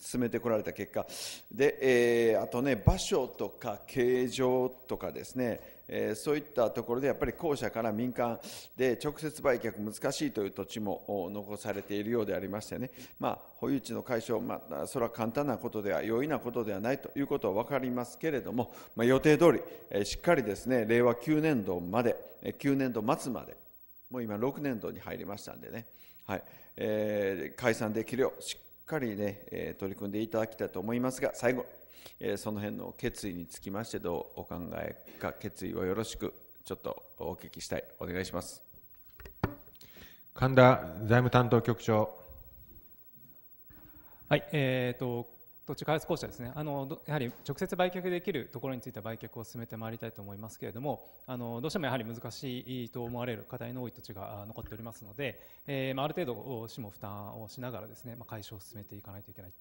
進めてこられた結果、で、えー、あとね、場所とか形状とかですね、えそういったところでやっぱり公社から民間で直接売却難しいという土地も残されているようでありましてね、まあ、保有地の解消、まあ、それは簡単なことでは容易なことではないということは分かりますけれども、まあ、予定通り、えしっかりですね令和9年度まで9年度末までもう今6年度に入りましたんでね、はいえー、解散できるようしっかりね、え取り組んでいただきたいと思いますが最後その辺の決意につきましてどうお考えか、決意をよろしくちょっとお聞きしたい、お願いします。神田財務担当局長。はい、えーと、土地開発公社ですねあの、やはり直接売却できるところについては売却を進めてまいりたいと思いますけれども、あのどうしてもやはり難しいと思われる課題の多い土地が残っておりますので、えーまあ、ある程度、市も負担をしながらですね、まあ、解消を進めていかないといけない。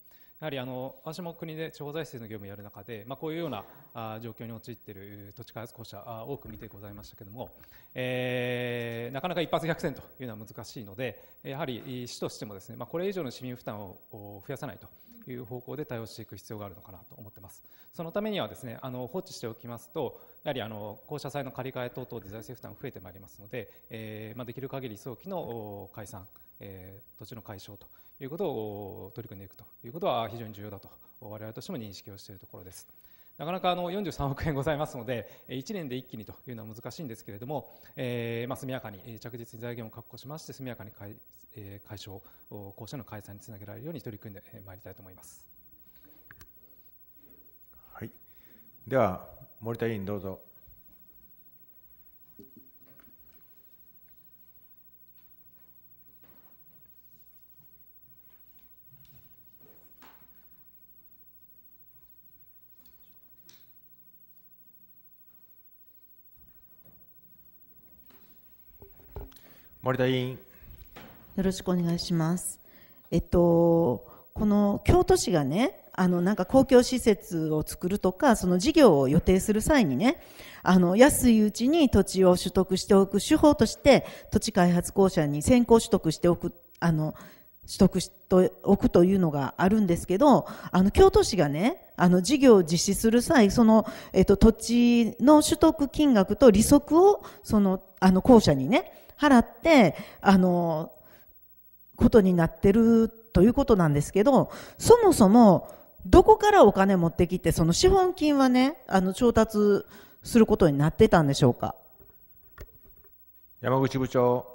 やはりあの私も国で地方財政の業務をやる中で、まあ、こういうようなあ状況に陥っている土地開発公社あ多く見てございましたけれども、えー、なかなか一発逆転というのは難しいのでやはり市としてもですね、まあ、これ以上の市民負担を増やさないという方向で対応していく必要があるのかなと思ってますそのためにはですねあの放置しておきますとやはりあの公社債の借り換え等々で財政負担が増えてまいりますので、えーまあ、できる限り早期の解散、えー、土地の解消とということを取り組んでいくということは非常に重要だと我々としても認識をしているところです。なかなかあの43億円ございますので、1年で一気にというのは難しいんですけれども、えー、まあ速やかに着実に財源を確保しまして、速やかに解,、えー、解消、こうしたの解散につなげられるように取り組んでまいりたいと思います。はい、では、森田委員、どうぞ。森田委員。よろしくお願いします。えっと、この京都市がね、あのなんか公共施設を作るとかその事業を予定する際にねあの安いうちに土地を取得しておく手法として土地開発公社に先行取得しておくあの取得しておくというのがあるんですけどあの京都市がねあの事業を実施する際その、えっと、土地の取得金額と利息をそのあの公社にね払って、あの、ことになってるということなんですけど、そもそも、どこからお金持ってきて、その資本金はね、あの、調達することになってたんでしょうか。山口部長。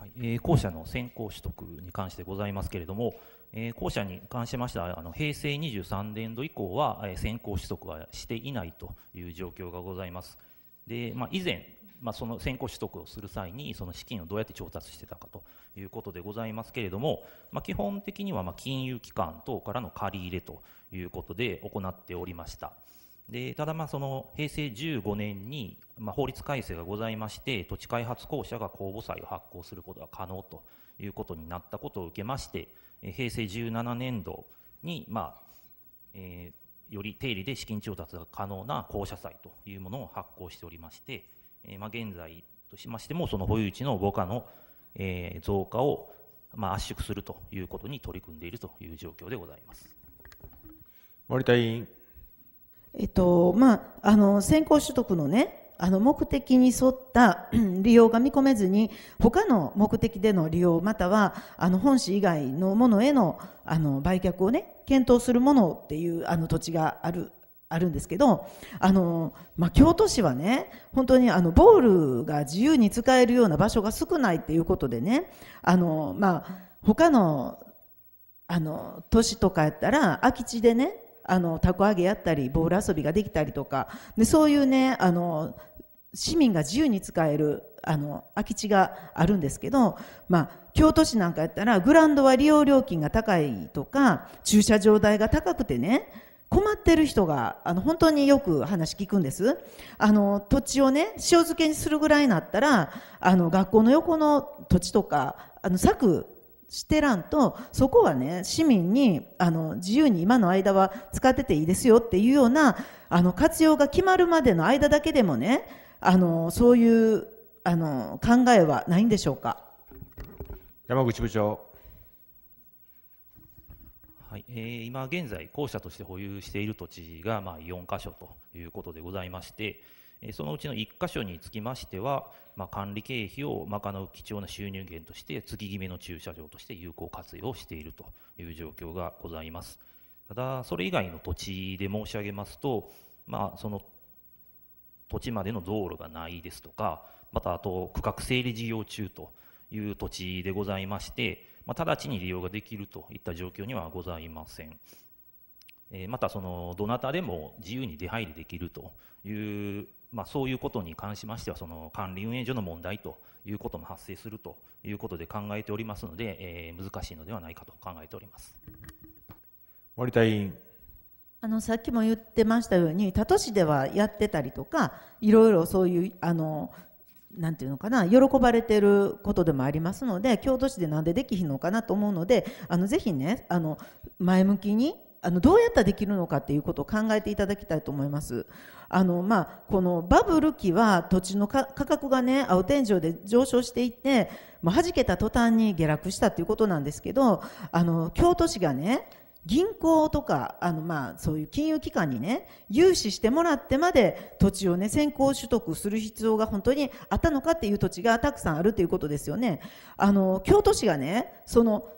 はい、えー、後者の先行取得に関してございますけれども、えー、後者に関しましては、あの平成23年度以降は、えー、先行取得はしていないという状況がございます。でまあ、以前、まあ、その先行取得をする際にその資金をどうやって調達してたかということでございますけれども、まあ、基本的にはま金融機関等からの借り入れということで行っておりました。でただまあその平成15年にま法律改正がございまして土地開発公社が公募債を発行することが可能ということになったことを受けまして平成17年度にまあ、えー、より定理で資金調達が可能な公社債というものを発行しておりましてえー、まあ、現在としましても、その保有地の5価の、えー、増加を、まあ、圧縮するということに取り組んでいるという状況でございます。森田委員。えっと、まあ、あの、先行取得のね、あの目的に沿った (clears throat) 利用が見込めずに他の目的での利用またはあの本市以外のものへのあの売却をね検討するものっていうあの土地があるあるんですけど、あの、まあ、京都市はね、本当にあの、ボールが自由に使えるような場所が少ないっていうことでね、あの、まあ、他の、あの、都市とかやったら、空き地でね、あの、たこ揚げやったり、ボール遊びができたりとか、で、そういうね、あの、市民が自由に使える、あの、空き地があるんですけど、まあ、京都市なんかやったら、グランドは利用料金が高いとか、駐車場代が高くてね、困ってる人があの本当によく話聞くんですあの土地をね塩漬けにするぐらいになったらあの学校の横の土地とかあの柵してらんとそこはね市民にあの自由に今の間は使ってていいですよっていうようなあの活用が決まるまでの間だけでもねあのそういうあの考えはないんでしょうか山口部長はいえー、今現在、校舎として保有している土地がまあ4か所ということでございまして、そのうちの1箇所につきましては、まあ、管理経費を賄う貴重な収入源として、月決めの駐車場として有効活用しているという状況がございます。ただ、それ以外の土地で申し上げますと、まあ、その土地までの道路がないですとか、またあと区画整理事業中という土地でございまして、まあ、直ちに利用ができるといった状況にはございません。えー、またそのどなたでも自由に出入りできるという、まあ、そういうことに関しましてはその管理運営上の問題ということも発生するということで考えておりますので、えー、難しいのではないかと考えております森田委員あのさっきも言ってましたように他都市ではやってたりとかいろいろそういうあのなんていうのかな喜ばれてることでもありますので京都市でなんでできひんのかなと思うのであのぜひねあの前向きにあのどうやったらできるのかっていうことを考えていただきたいと思います。あのまあ、このバブル期は土地の価格がね青天井で上昇していってもう弾けた途端に下落したということなんですけどあの京都市がね銀行とか、あの、まあ、そういう金融機関にね、融資してもらってまで土地をね、先行取得する必要が本当にあったのかっていう土地がたくさんあるということですよね。あの、京都市がね、その、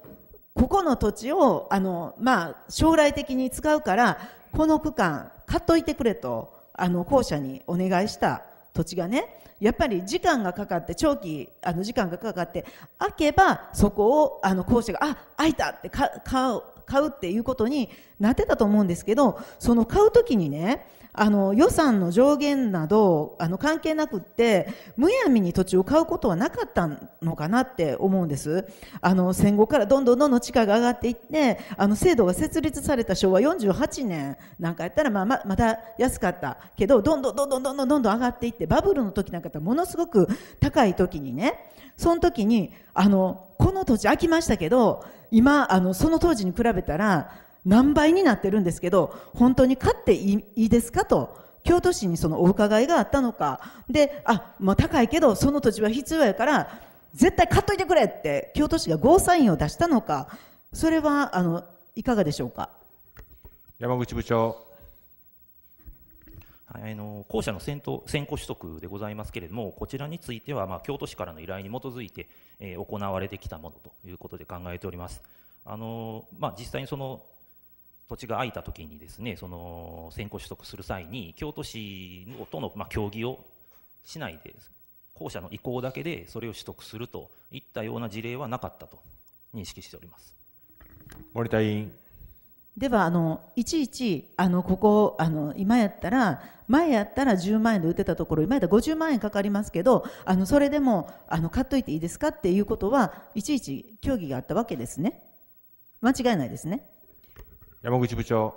ここの土地を、あの、まあ、将来的に使うから、この区間、買っといてくれと、あの、校舎にお願いした土地がね、やっぱり時間がかかって、長期、あの、時間がかかって、開けば、そこを、あの、校舎が、あ、開いたってか、う買うっていうことになってたと思うんですけど、その買う時にね、あの予算の上限などあの関係なくってむやみに土地を買うことはなかったのかなって思うんですあの戦後からどんどんどんどん地価が上がっていってあの制度が設立された昭和48年なんかやったら、まあ、ままだ安かったけどどんどんどんどんどんどんどんどん上がっていってバブルの時なんかったらものすごく高い時にねその時にあのこの土地空きましたけど今、あの、その当時に比べたら何倍になってるんですけど、本当に買っていいですかと。京都市にそのお伺いがあったのか。で、あ、まあ高いけど、その土地は必要やから、絶対買っといてくれって、京都市がゴーサインを出したのか。それは、あの、いかがでしょうか。山口部長。はい、あの校舎の先頭先行取得でございますけれども、こちらについては、まあ、京都市からの依頼に基づいて、えー、行われてきたものということで考えております。あのまあ、実際にその土地が空いた時にですねその先行取得する際に京都市のとの、まあ、協議をしないで後者の意向だけでそれを取得するといったような事例はなかったと認識しております森田委員。ではあのいちいちあのここあの今やったら前やったら10万円で売ってたところ今やったら50万円かかりますけどあのそれでもあの買っといていいですかっていうことはいちいち協議があったわけですね間違いないですね山口部長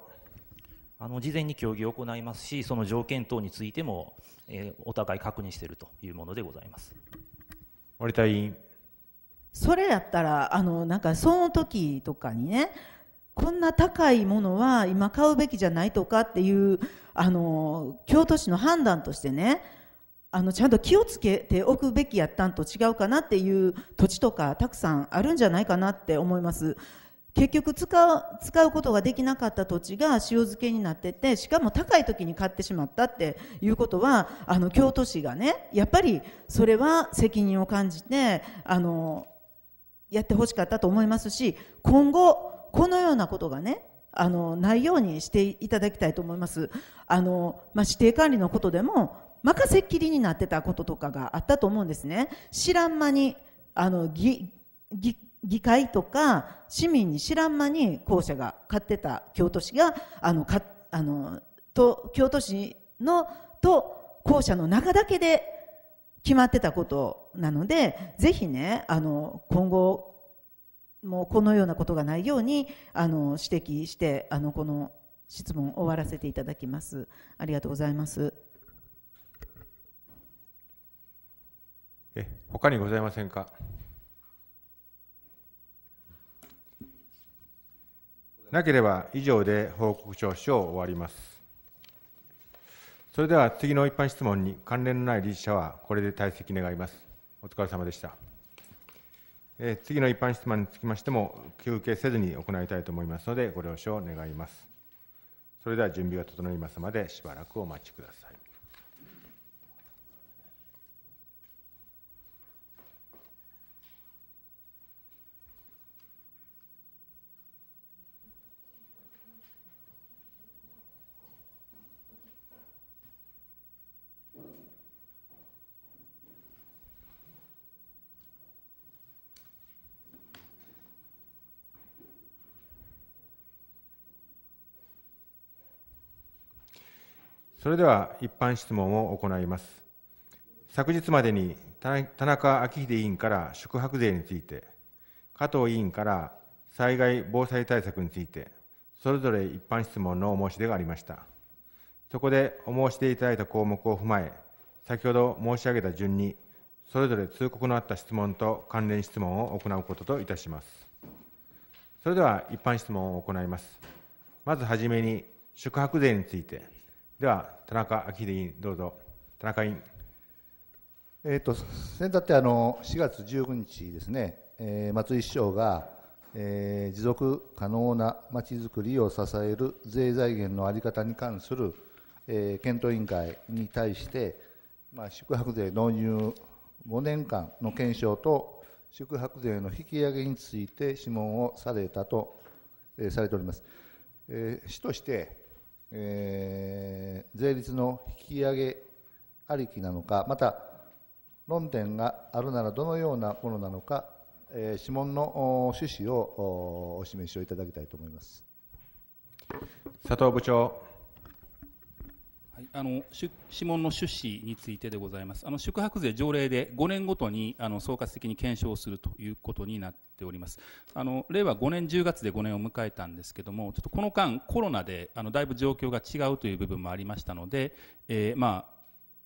あの事前に協議を行いますしその条件等についても、えー、お互い確認しているというものでございます森田委員それやったらあのなんかその時とかにねこんな高いものは今買うべきじゃないとかっていうあの京都市の判断としてねあのちゃんと気をつけておくべきやったんと違うかなっていう土地とかたくさんあるんじゃないかなって思います。結局使う使うことができなかった土地が塩漬けになっててしかも高い時に買ってしまったっていうことはあの京都市がねやっぱりそれは責任を感じてあのやってほしかったと思いますし今後このようなことがねあのないようにしていただきたいと思います。あのまあ、指定管理のことでも任せっきりになってたこととかがあったと思うんですね。知らん間にあの議議会とか市民に知らん間に校舎が買ってた京都市があのかあのと京都市のと校舎の中だけで決まってたことなのでぜひねあの今後もうこのようなことがないようにあの指摘してあのこの質問を終わらせていただきます。ありがとうございます。え他にございませんか。なければ以上で報告徴書を終わります。それでは次の一般質問に関連のない理事者はこれで退席願います。お疲れ様でした。え次の一般質問につきましても、休憩せずに行いたいと思いますので、ご了承願います。それでは準備が整いますまで、しばらくお待ちください。それでは一般質問を行います。昨日までに田中昭秀委員から宿泊税について、加藤委員から災害・防災対策について、それぞれ一般質問のお申し出がありました。そこでお申し出いただいた項目を踏まえ、先ほど申し上げた順に、それぞれ通告のあった質問と関連質問を行うことといたします。それでは一般質問を行います。まずはじめに、宿泊税について、では、田中昭秀委員、どうぞ。田中委員。えっ、ー、と、先だってあの4月1 9日ですね、えー、松井市長が、えー、持続可能なまちづくりを支える税財源の在り方に関する、えー、検討委員会に対して、まあ、宿泊税導入5年間の検証と宿泊税の引き上げについて諮問をされたと、えー、されております。えー、市としてえー、税率の引き上げありきなのか、また論点があるならどのようなものなのか、えー、諮問の趣旨をお示しをいただきたいと思います。佐藤部長はい、あの指紋の趣旨についてでございます、あの宿泊税条例で5年ごとにあの総括的に検証するということになっております、あの令和5年10月で5年を迎えたんですけども、ちょっとこの間、コロナであのだいぶ状況が違うという部分もありましたので、えー、まあ、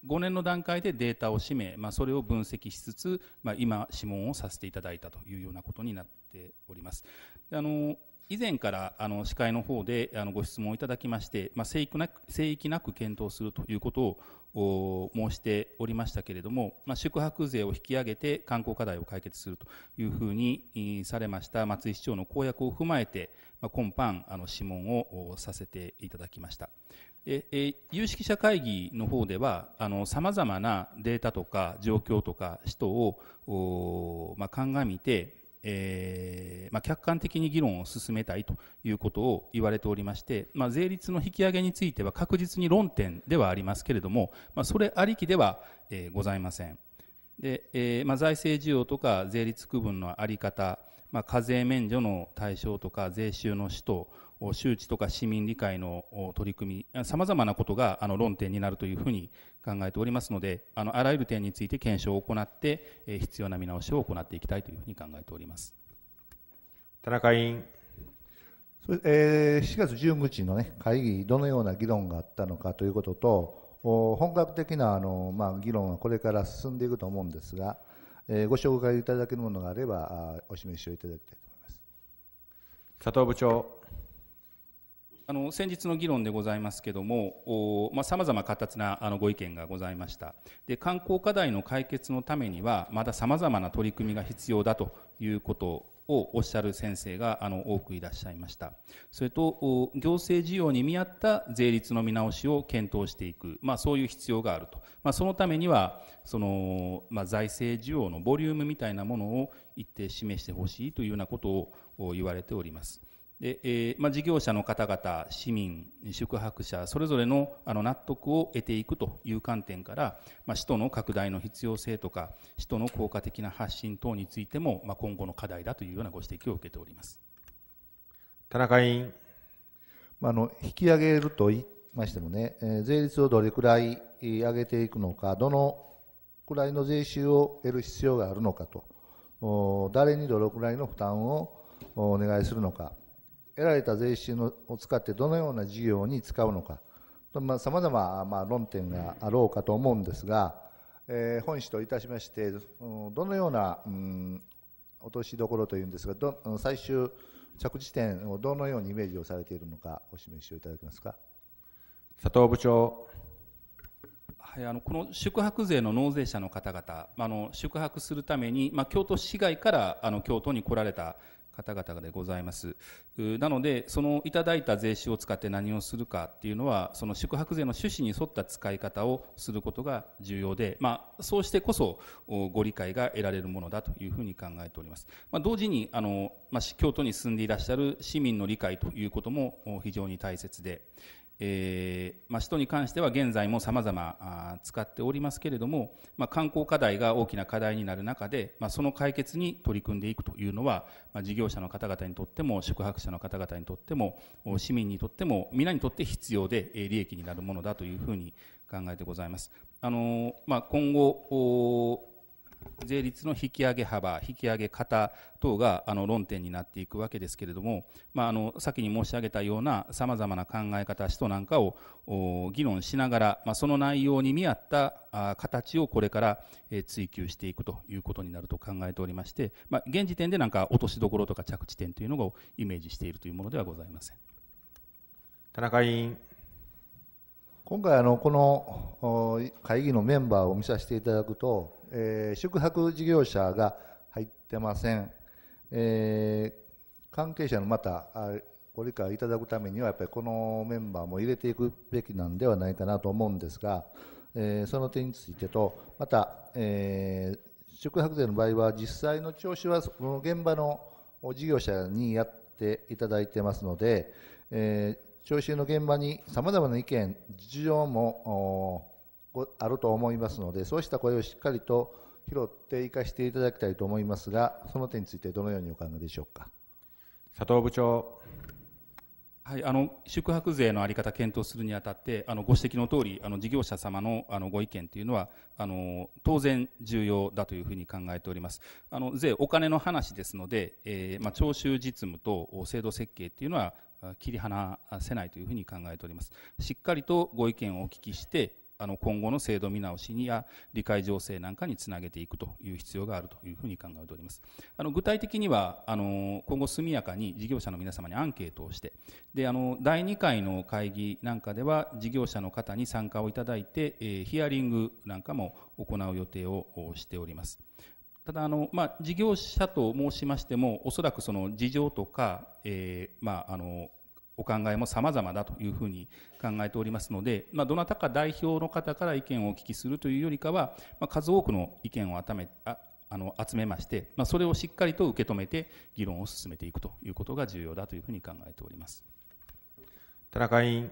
5年の段階でデータを締め、まあ、それを分析しつつ、まあ、今、諮問をさせていただいたというようなことになっております。あの以前からあの司会の方であのご質問いただきまして、まあ、聖域なく聖域なく検討するということを申しておりましたけれども、まあ、宿泊税を引き上げて観光課題を解決するというふうにされました松井市長の公約を踏まえて、まあ、今般あの諮問をさせていただきました。でえ有識者会議の方ではさまざまなデータとか状況とか使途を、まあ、鑑みてえー、まあ、客観的に議論を進めたいということを言われておりまして、まあ、税率の引き上げについては確実に論点ではありますけれども、まあ、それありきでは、えー、ございません。で、えー、ま財政需要とか税率区分の在り方、ま課税免除の対象とか税収の使途周知とか市民理解の取り組み、さまざまなことがあの論点になるというふうに考えておりますので、あのあらゆる点について検証を行って、え必要な見直しを行っていきたいというふうに考えております田中委員。えー、4月15日の、ね、会議、どのような議論があったのかということと、本格的なあの、まあ、議論はこれから進んでいくと思うんですが、えー、ご紹介いただけるものがあれば、お示しをいただきたいと思います。佐藤部長あの先日の議論でございますけども、さまざ、あ、ま活発なあのご意見がございましたで、観光課題の解決のためには、まださまざまな取り組みが必要だということをおっしゃる先生があの多くいらっしゃいました、それと行政需要に見合った税率の見直しを検討していく、まあ、そういう必要があると、まあ、そのためにはその、まあ、財政需要のボリュームみたいなものを一定示してほしいというようなことを言われております。でえーまあ、事業者の方々、市民、宿泊者、それぞれのあの納得を得ていくという観点から、まあ、使途の拡大の必要性とか、使途の効果的な発信等についても、まあ、今後の課題だというようなご指摘を受けております田中委員。まあ、あの引き上げると言いましてもね、えー、税率をどれくらい上げていくのか、どのくらいの税収を得る必要があるのかと、誰にどのくらいの負担をお願いするのか。得られた税収のを使ってどのような事業に使うのかとさまざ、まま論点があろうかと思うんですが、えー、本市といたしましてどのような、うん、落としどころというんですがど最終着地点をどのようにイメージをされているのかお示しをいただけますか佐藤部長はい、あのこの宿泊税の納税者の方々、あの宿泊するために、まあ、京都市外からあの京都に来られた方々でございます。なので、そのいただいた税収を使って何をするかっていうのは、その宿泊税の趣旨に沿った使い方をすることが重要で、まあ、そうしてこそご理解が得られるものだというふうに考えております。まあ、同時に、あの、まあ、京都に住んでいらっしゃる市民の理解ということも非常に大切で、えーまあ、使に関しては現在もさまざま使っておりますけれども、まあ、観光課題が大きな課題になる中で、まあ、その解決に取り組んでいくというのは、まあ、事業者の方々にとっても宿泊者の方々にとっても市民にとっても皆にとって必要で利益になるものだというふうに考えてございます。あのまあ、今後税率の引き上げ幅、引き上げ方等があの論点になっていくわけですけれども、まあ、あの先に申し上げたようなさまざまな考え方、使途なんかを議論しながら、まあ、その内容に見合った形をこれから、え追求していくということになると考えておりまして、まあ、現時点でなんか落としどころとか着地点というのをイメージしているというものではございません。田中委員今回あのこの会議のメンバーを見させていただくとえー、宿泊事業者が入ってません、えー、関係者のまたご理解いただくためにはやっぱりこのメンバーも入れていくべきなんではないかなと思うんですが、えー、その点についてとまた、えー、宿泊税の場合は実際の徴収はその現場の事業者にやっていただいてますので、えー、徴収の現場にさまざまな意見事情もあると思いますのでそうした声をしっかりと拾って生かしていただきたいと思いますがその点についてどのようにお考えでしょうか佐藤部長はい、あの宿泊税の在り方検討するにあたってあのご指摘のとおりあの事業者様のあのご意見というのはあの当然重要だというふうに考えておりますあの税お金の話ですので、えー、ま徴収実務と制度設計というのは切り離せないというふうに考えておりますしっかりとご意見をお聞きしてあの今後の制度見直しにや理解情勢なんかにつなげていくという必要があるというふうに考えております。あの具体的にはあの今後速やかに事業者の皆様にアンケートをしてであの第2回の会議なんかでは事業者の方に参加をいただいて、えー、ヒアリングなんかも行う予定をしております。ただあの、まあ、事業者と申しましてもおそらくその事情とか、えーまあ、あのお考えも様々だというふうに考えておりますので、まあ、どなたか代表の方から意見をお聞きするというよりかは、まあ、数多くの意見を集めああの集めまして、まあ、それをしっかりと受け止めて議論を進めていくということが重要だというふうに考えております田中委員。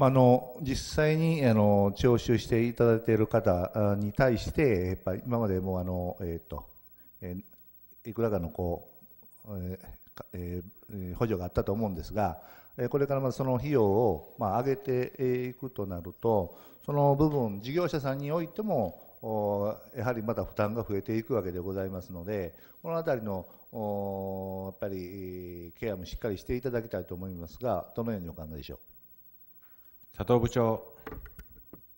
あの実際にあの徴収していただいている方に対して、やっぱ今までもあの、えーとえー、いくらかのこう、えーえー、補助があったと思うんですが、これからまその費用をま上げていくとなると、その部分、事業者さんにおいても、やはりまた負担が増えていくわけでございますので、このあたりのやっぱりケアもしっかりしていただきたいと思いますが、どのようにお考えでしょう。佐藤部長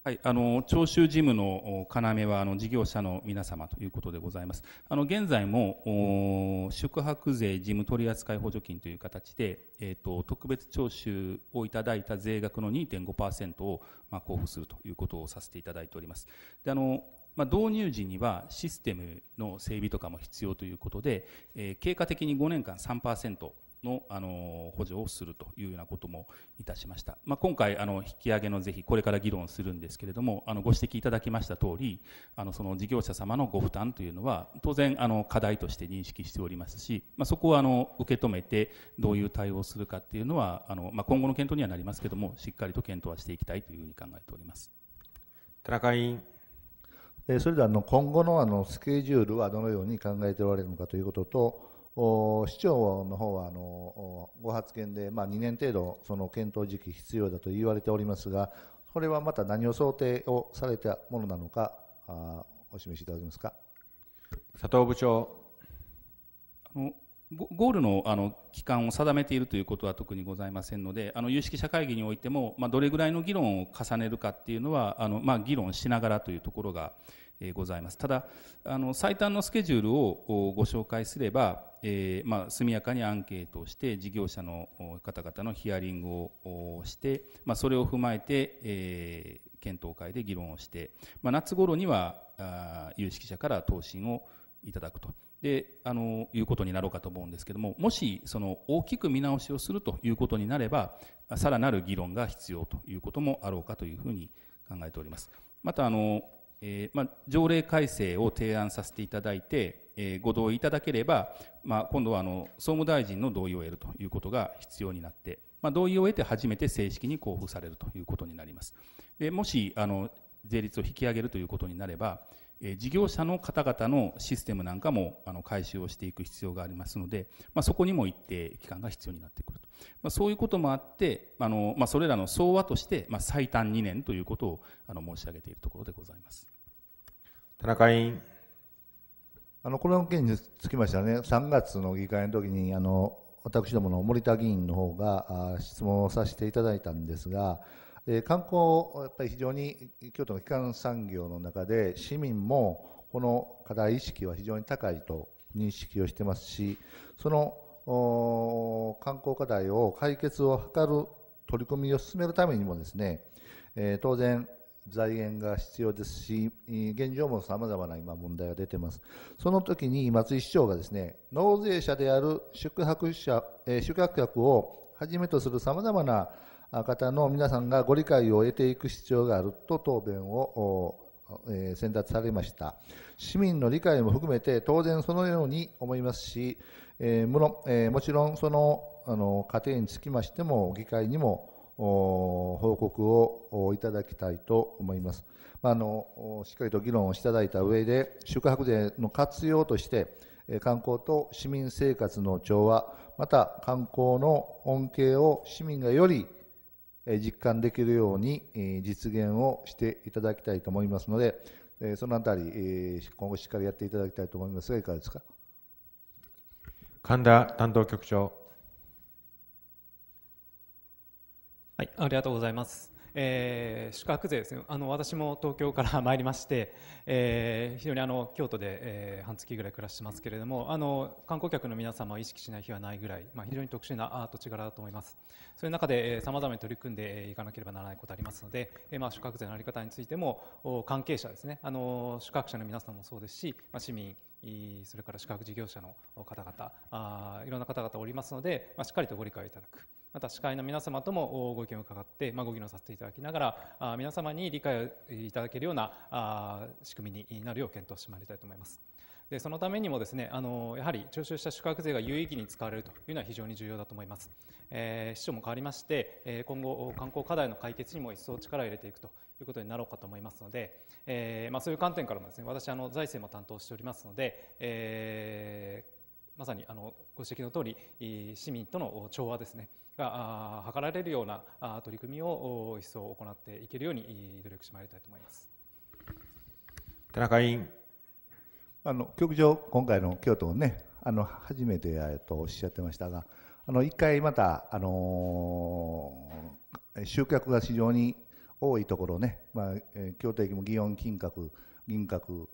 はい、あの徴収事務の要はあの事業者の皆様ということでございます。あの現在も、宿泊税事務取扱補助金という形で、えーと、と特別徴収をいただいた税額の2.5%を、まあ、交付するということをさせていただいております。であのまあ、導入時にはシステムの整備とかも必要ということで、えー、経過的に5年間3%のあの補助をするというようなこともいたしました、まあ、今回あの引き上げの是非これから議論するんですけれどもあのご指摘いただきましたとおりあのその事業者様のご負担というのは当然あの課題として認識しておりますし、まあ、そこはあの受け止めてどういう対応をするかっていうのはあの、まあ、今後の検討にはなりますけれどもしっかりと検討はしていきたいというふうに考えております田中委員それではあの今後のあのスケジュールはどのように考えておられるのかということと市長の方はあのご発言で、まあ、2年程度、その検討時期必要だと言われておりますが、これはまた何を想定をされたものなのか、あお示しいただけますか佐藤部長。あのゴールのあの期間を定めているということは特にございませんので、あの有識者会議においても、まあ、どれぐらいの議論を重ねるかっていうのは、あのまあ、議論しながらというところが、えございますただあの最短のスケジュールをご紹介すれば、えー、まあ、速やかにアンケートをして事業者の方々のヒアリングをして、まあ、それを踏まえて、えー、検討会で議論をして、まあ、夏頃にはあ有識者から答申をいただくとであのいうことになろうかと思うんですけどももしその大きく見直しをするということになればさらなる議論が必要ということもあろうかというふうに考えております。またあのえー、まあ、条例改正を提案させていただいて、えー、ご同意いただければ、まあ、今度はあの総務大臣の同意を得るということが必要になって、まあ、同意を得て初めて正式に交付されるということになります。でもしあの税率を引き上げるということになれば、え事業者の方々のシステムなんかもあの改修をしていく必要がありますので、まあ、そこにも一定期間が必要になってくると、まあ、そういうこともあってあの、まあ、それらの総和として、まあ、最短2年ということをあの申し上げているところでございます田中委員あのこの件につきましてはね3月の議会の時にあの私どもの森田議員の方が質問をさせていただいたんですが観光、やっぱり非常に京都の基幹産業の中で、市民もこの課題意識は非常に高いと認識をしてますし、その観光課題を解決を図る取り組みを進めるためにもですね、え当然、財源が必要ですし、現状もさまざまな今問題が出てます。その時に松井市長がですね、納税者である宿泊者、え宿泊客をはじめとするさまざまな方の皆さんがご理解を得ていく必要があると答弁を選択されました市民の理解も含めて当然そのように思いますし、えー、もろえー、もちろんそのあの過程につきましても議会にも報告をいただきたいと思います。あのしっかりと議論をいただいた上で宿泊税の活用として観光と市民生活の調和また観光の恩恵を市民がより実感できるように実現をしていただきたいと思いますので、そのあたり、今後しっかりやっていただきたいと思いますが、いかがですか。神田担当局長。はい、ありがとうございます。えー、宿泊税ですねあの私も東京から (laughs) 参りまして、えー、非常にあの京都で、えー、半月ぐらい暮らしてますけれどもあの観光客の皆様を意識しない日はないぐらい、まあ、非常に特殊な土地柄だと思いますそういう中でさまざまに取り組んでいかなければならないことありますので、えー、まあ、宿泊税の在り方についても関係者ですねあの宿泊者の皆さんもそうですし、まあ、市民それから宿泊事業者の方々あいろんな方々おりますので、まあ、しっかりとご理解いただくまた司会の皆様ともご意見を伺って、まあ、ご議論させていただきながらあ皆様に理解をいただけるようなあ仕組みになるよう検討してまいりたいと思います。でそのためにもですねあのやはり徴収した宿泊税が有意義に使われるというのは非常に重要だと思います、えー、市長も変わりまして、え今後観光課題の解決にも一層力を入れていくとということになろうかと思いますので、えーまあ、そういう観点からもですね私あの財政も担当しておりますので、えー、まさにあのご指摘の通り市民との調和ですねが図られるような取り組みを一層行っていけるように努力してまいりたいと思います田中委員あの局長、今回の京都をねあの初めてやとおっしゃってましたがあの1回また、あのー集客が非常に多いところね、まあえ京都駅も祇園金閣銀閣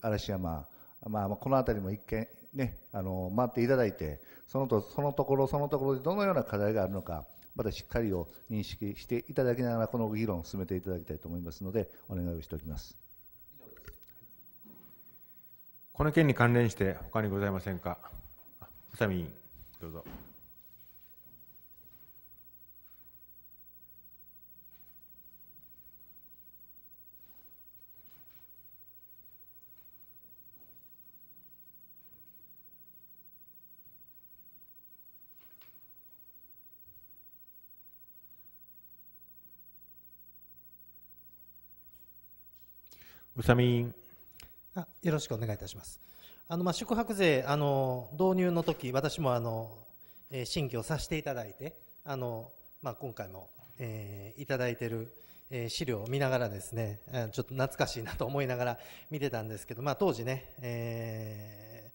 嵐山、まあ、この辺りも一見ねあの回っていただいてそのとそのところそのところでどのような課題があるのかまたしっかりを認識していただきながらこの議論を進めていただきたいと思いますのでお願いをしておきます。この件に関連して他にございませんか。宇佐美委員どうぞ。宇佐美あよろしくお願いいたします。あのまあ宿泊税あの導入の時私もあの、えー、審議をさせていただいてあのまあ今回も、えー、いただいている、えー、資料を見ながらですねちょっと懐かしいなと思いながら (laughs) 見てたんですけどまあ当時ね、え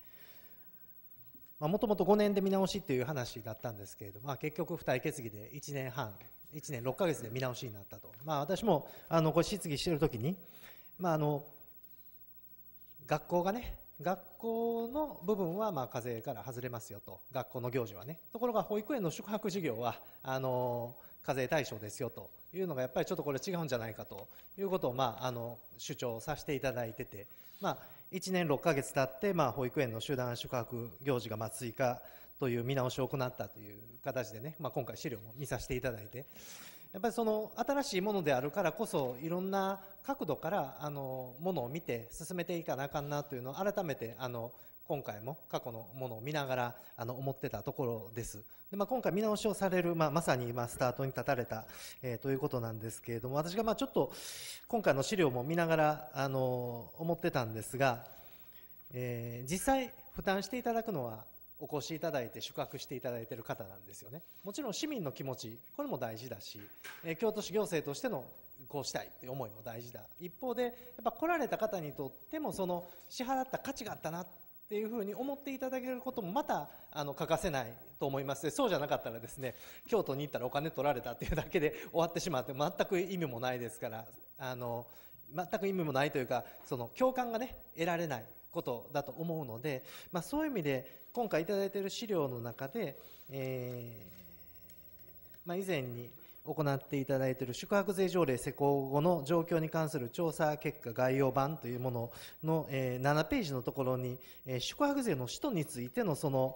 ー、もともと5年で見直しっていう話だったんですけれど、まあ、結局付帯決議で1年半1年6か月で見直しになったと、まあ、私もあのご質疑しているときに、まあ、あの学校がね学校の部分はまあ課税から外れますよと学校の行事はねところが保育園の宿泊事業はあの課税対象ですよというのがやっぱりちょっとこれ違うんじゃないかということを、まあ、あの主張させていただいてて、まあ、1年6か月経って、まあ、保育園の集団宿泊行事がまあ追加という見直しを行ったという形でね、まあ、今回資料も見させていただいてやっぱりその新しいものであるからこそいろんな角度からあのものを見て進めていかなあかんなというのを改めてあの今回も過去のものを見ながらあの思ってたところです。でまあ、今回見直しをされる、まあ、まさに今スタートに立たれた、えー、ということなんですけれども私がまあちょっと今回の資料も見ながらあの思ってたんですが、えー、実際負担していただくのはお越しいただいて宿泊していただいている方なんですよねもちろん市民の気持ちこれも大事だし、え京都市行政としてのこうしたいっていう思いも大事だ一方でやっぱ来られた方にとってもその支払った価値があったなっていうふうに思っていただけることもまたあの欠かせないと思いますそうじゃなかったらですね京都に行ったらお金取られたっていうだけで (laughs) 終わってしまって全く意味もないですからあの全く意味もないというかその共感がね得られないことだと思うので、まあ、そういう意味で今回頂いている資料の中で、えー、まあ、以前に行っていただいている宿泊税条例施行後の状況に関する調査結果概要版というものの、えー、7ページのところに、えー、宿泊税の使途についてのその、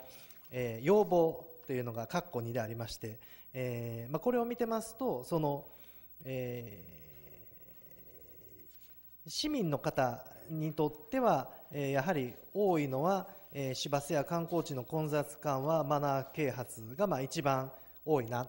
えー、要望というのが括弧2でありまして、えまあ、これを見てますとその、え市民の方にとっては、えやはり多いのはえー、市バスや観光地の混雑感はマナー啓発がまあ一番多いな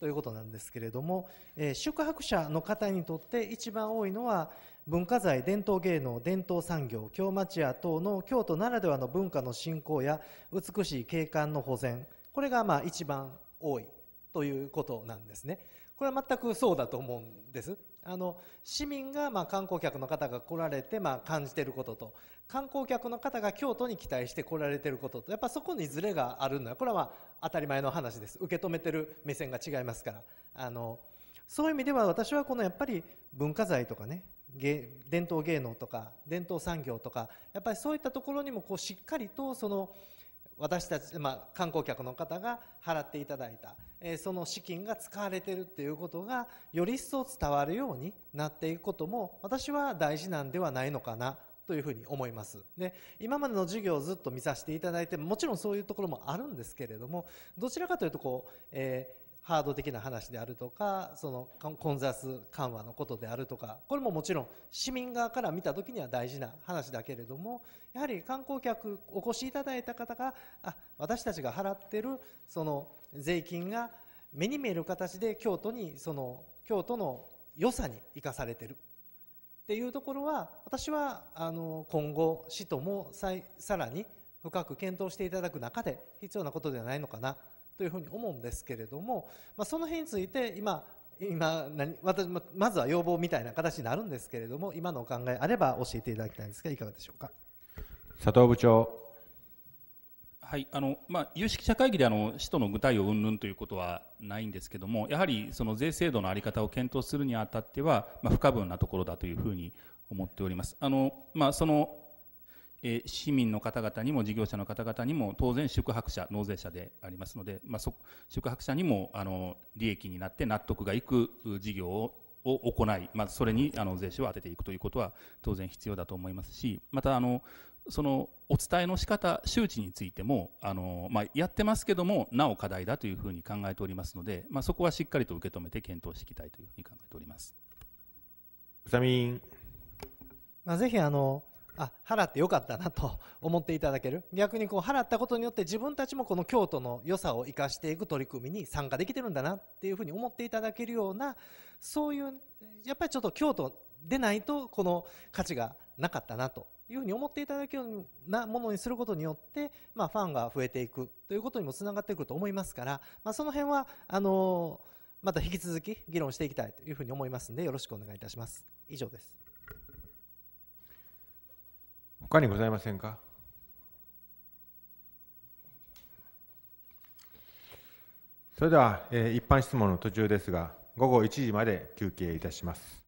ということなんですけれども、えー、宿泊者の方にとって一番多いのは文化財伝統芸能伝統産業京町屋等の京都ならではの文化の振興や美しい景観の保全これがまあ一番多いということなんですね。これは全くそうだと思うんです。あの市民がま観光客の方が来られてま感じてることと観光客の方が京都に期待して来られてることとやっぱそこにズレがあるのはこれはま当たり前の話です受け止めてる目線が違いますからあのそういう意味では私はこのやっぱり文化財とかね伝統芸能とか伝統産業とかやっぱりそういったところにもこうしっかりとその私たち、まあ、観光客の方が払っていただいたえその資金が使われてるっていうことがより一層伝わるようになっていくことも私は大事なんではないのかなというふに思いますで今までの授業をずっと見させていただいてもちろんそういうところもあるんですけれどもどちらかというとこう、えー、ハード的な話であるとかその混雑緩和のことであるとかこれももちろん市民側から見た時には大事な話だけれどもやはり観光客お越しいただいた方があ私たちが払ってるその税金が目に見える形で京都にその京都の良さに生かされてるっていうところは私はあの今後市ともささらに深く検討していただく中で必要なことではないのかなというふうに思うんですけれども、まあ、その辺について今今何私まずは要望みたいな形になるんですけれども今のお考えあれば教えていただきたいんですがいかがでしょうか佐藤部長はいあのまあ、有識者会議であの使途の具体をうんぬんということはないんですけども、やはりその税制度の在り方を検討するにあたっては、まあ、不可分なところだというふうに思っております。あのまあ、そのえ市民の方々にも事業者の方々にも当然宿泊者納税者でありますので、まあ、宿泊者にもあの利益になって納得がいく事業を行い、まあ、それにあの税収を当てていくということは当然必要だと思いますしまたあのそのお伝えの仕方周知についてもあの、まあ、やってますけどもなお課題だというふうに考えておりますので、まあ、そこはしっかりと受け止めて検討していきたいというふうに考えております。ミン、まあ、ぜひあのあ払ってよかったなと思っていただける逆にこう払ったことによって自分たちもこの京都の良さを生かしていく取り組みに参加できてるんだなっていうふうに思っていただけるようなそういうやっぱりちょっと京都でないとこの価値がなかったなというふうに思っていただけるようなものにすることによって、まあ、ファンが増えていくということにもつながってくると思いますから、まあ、その辺はあのまた引き続き議論していきたいというふうに思いますのでよろしくお願いいたします。以上です。他にございませんかそれでは、えー、一般質問の途中ですが午後1時まで休憩いたします。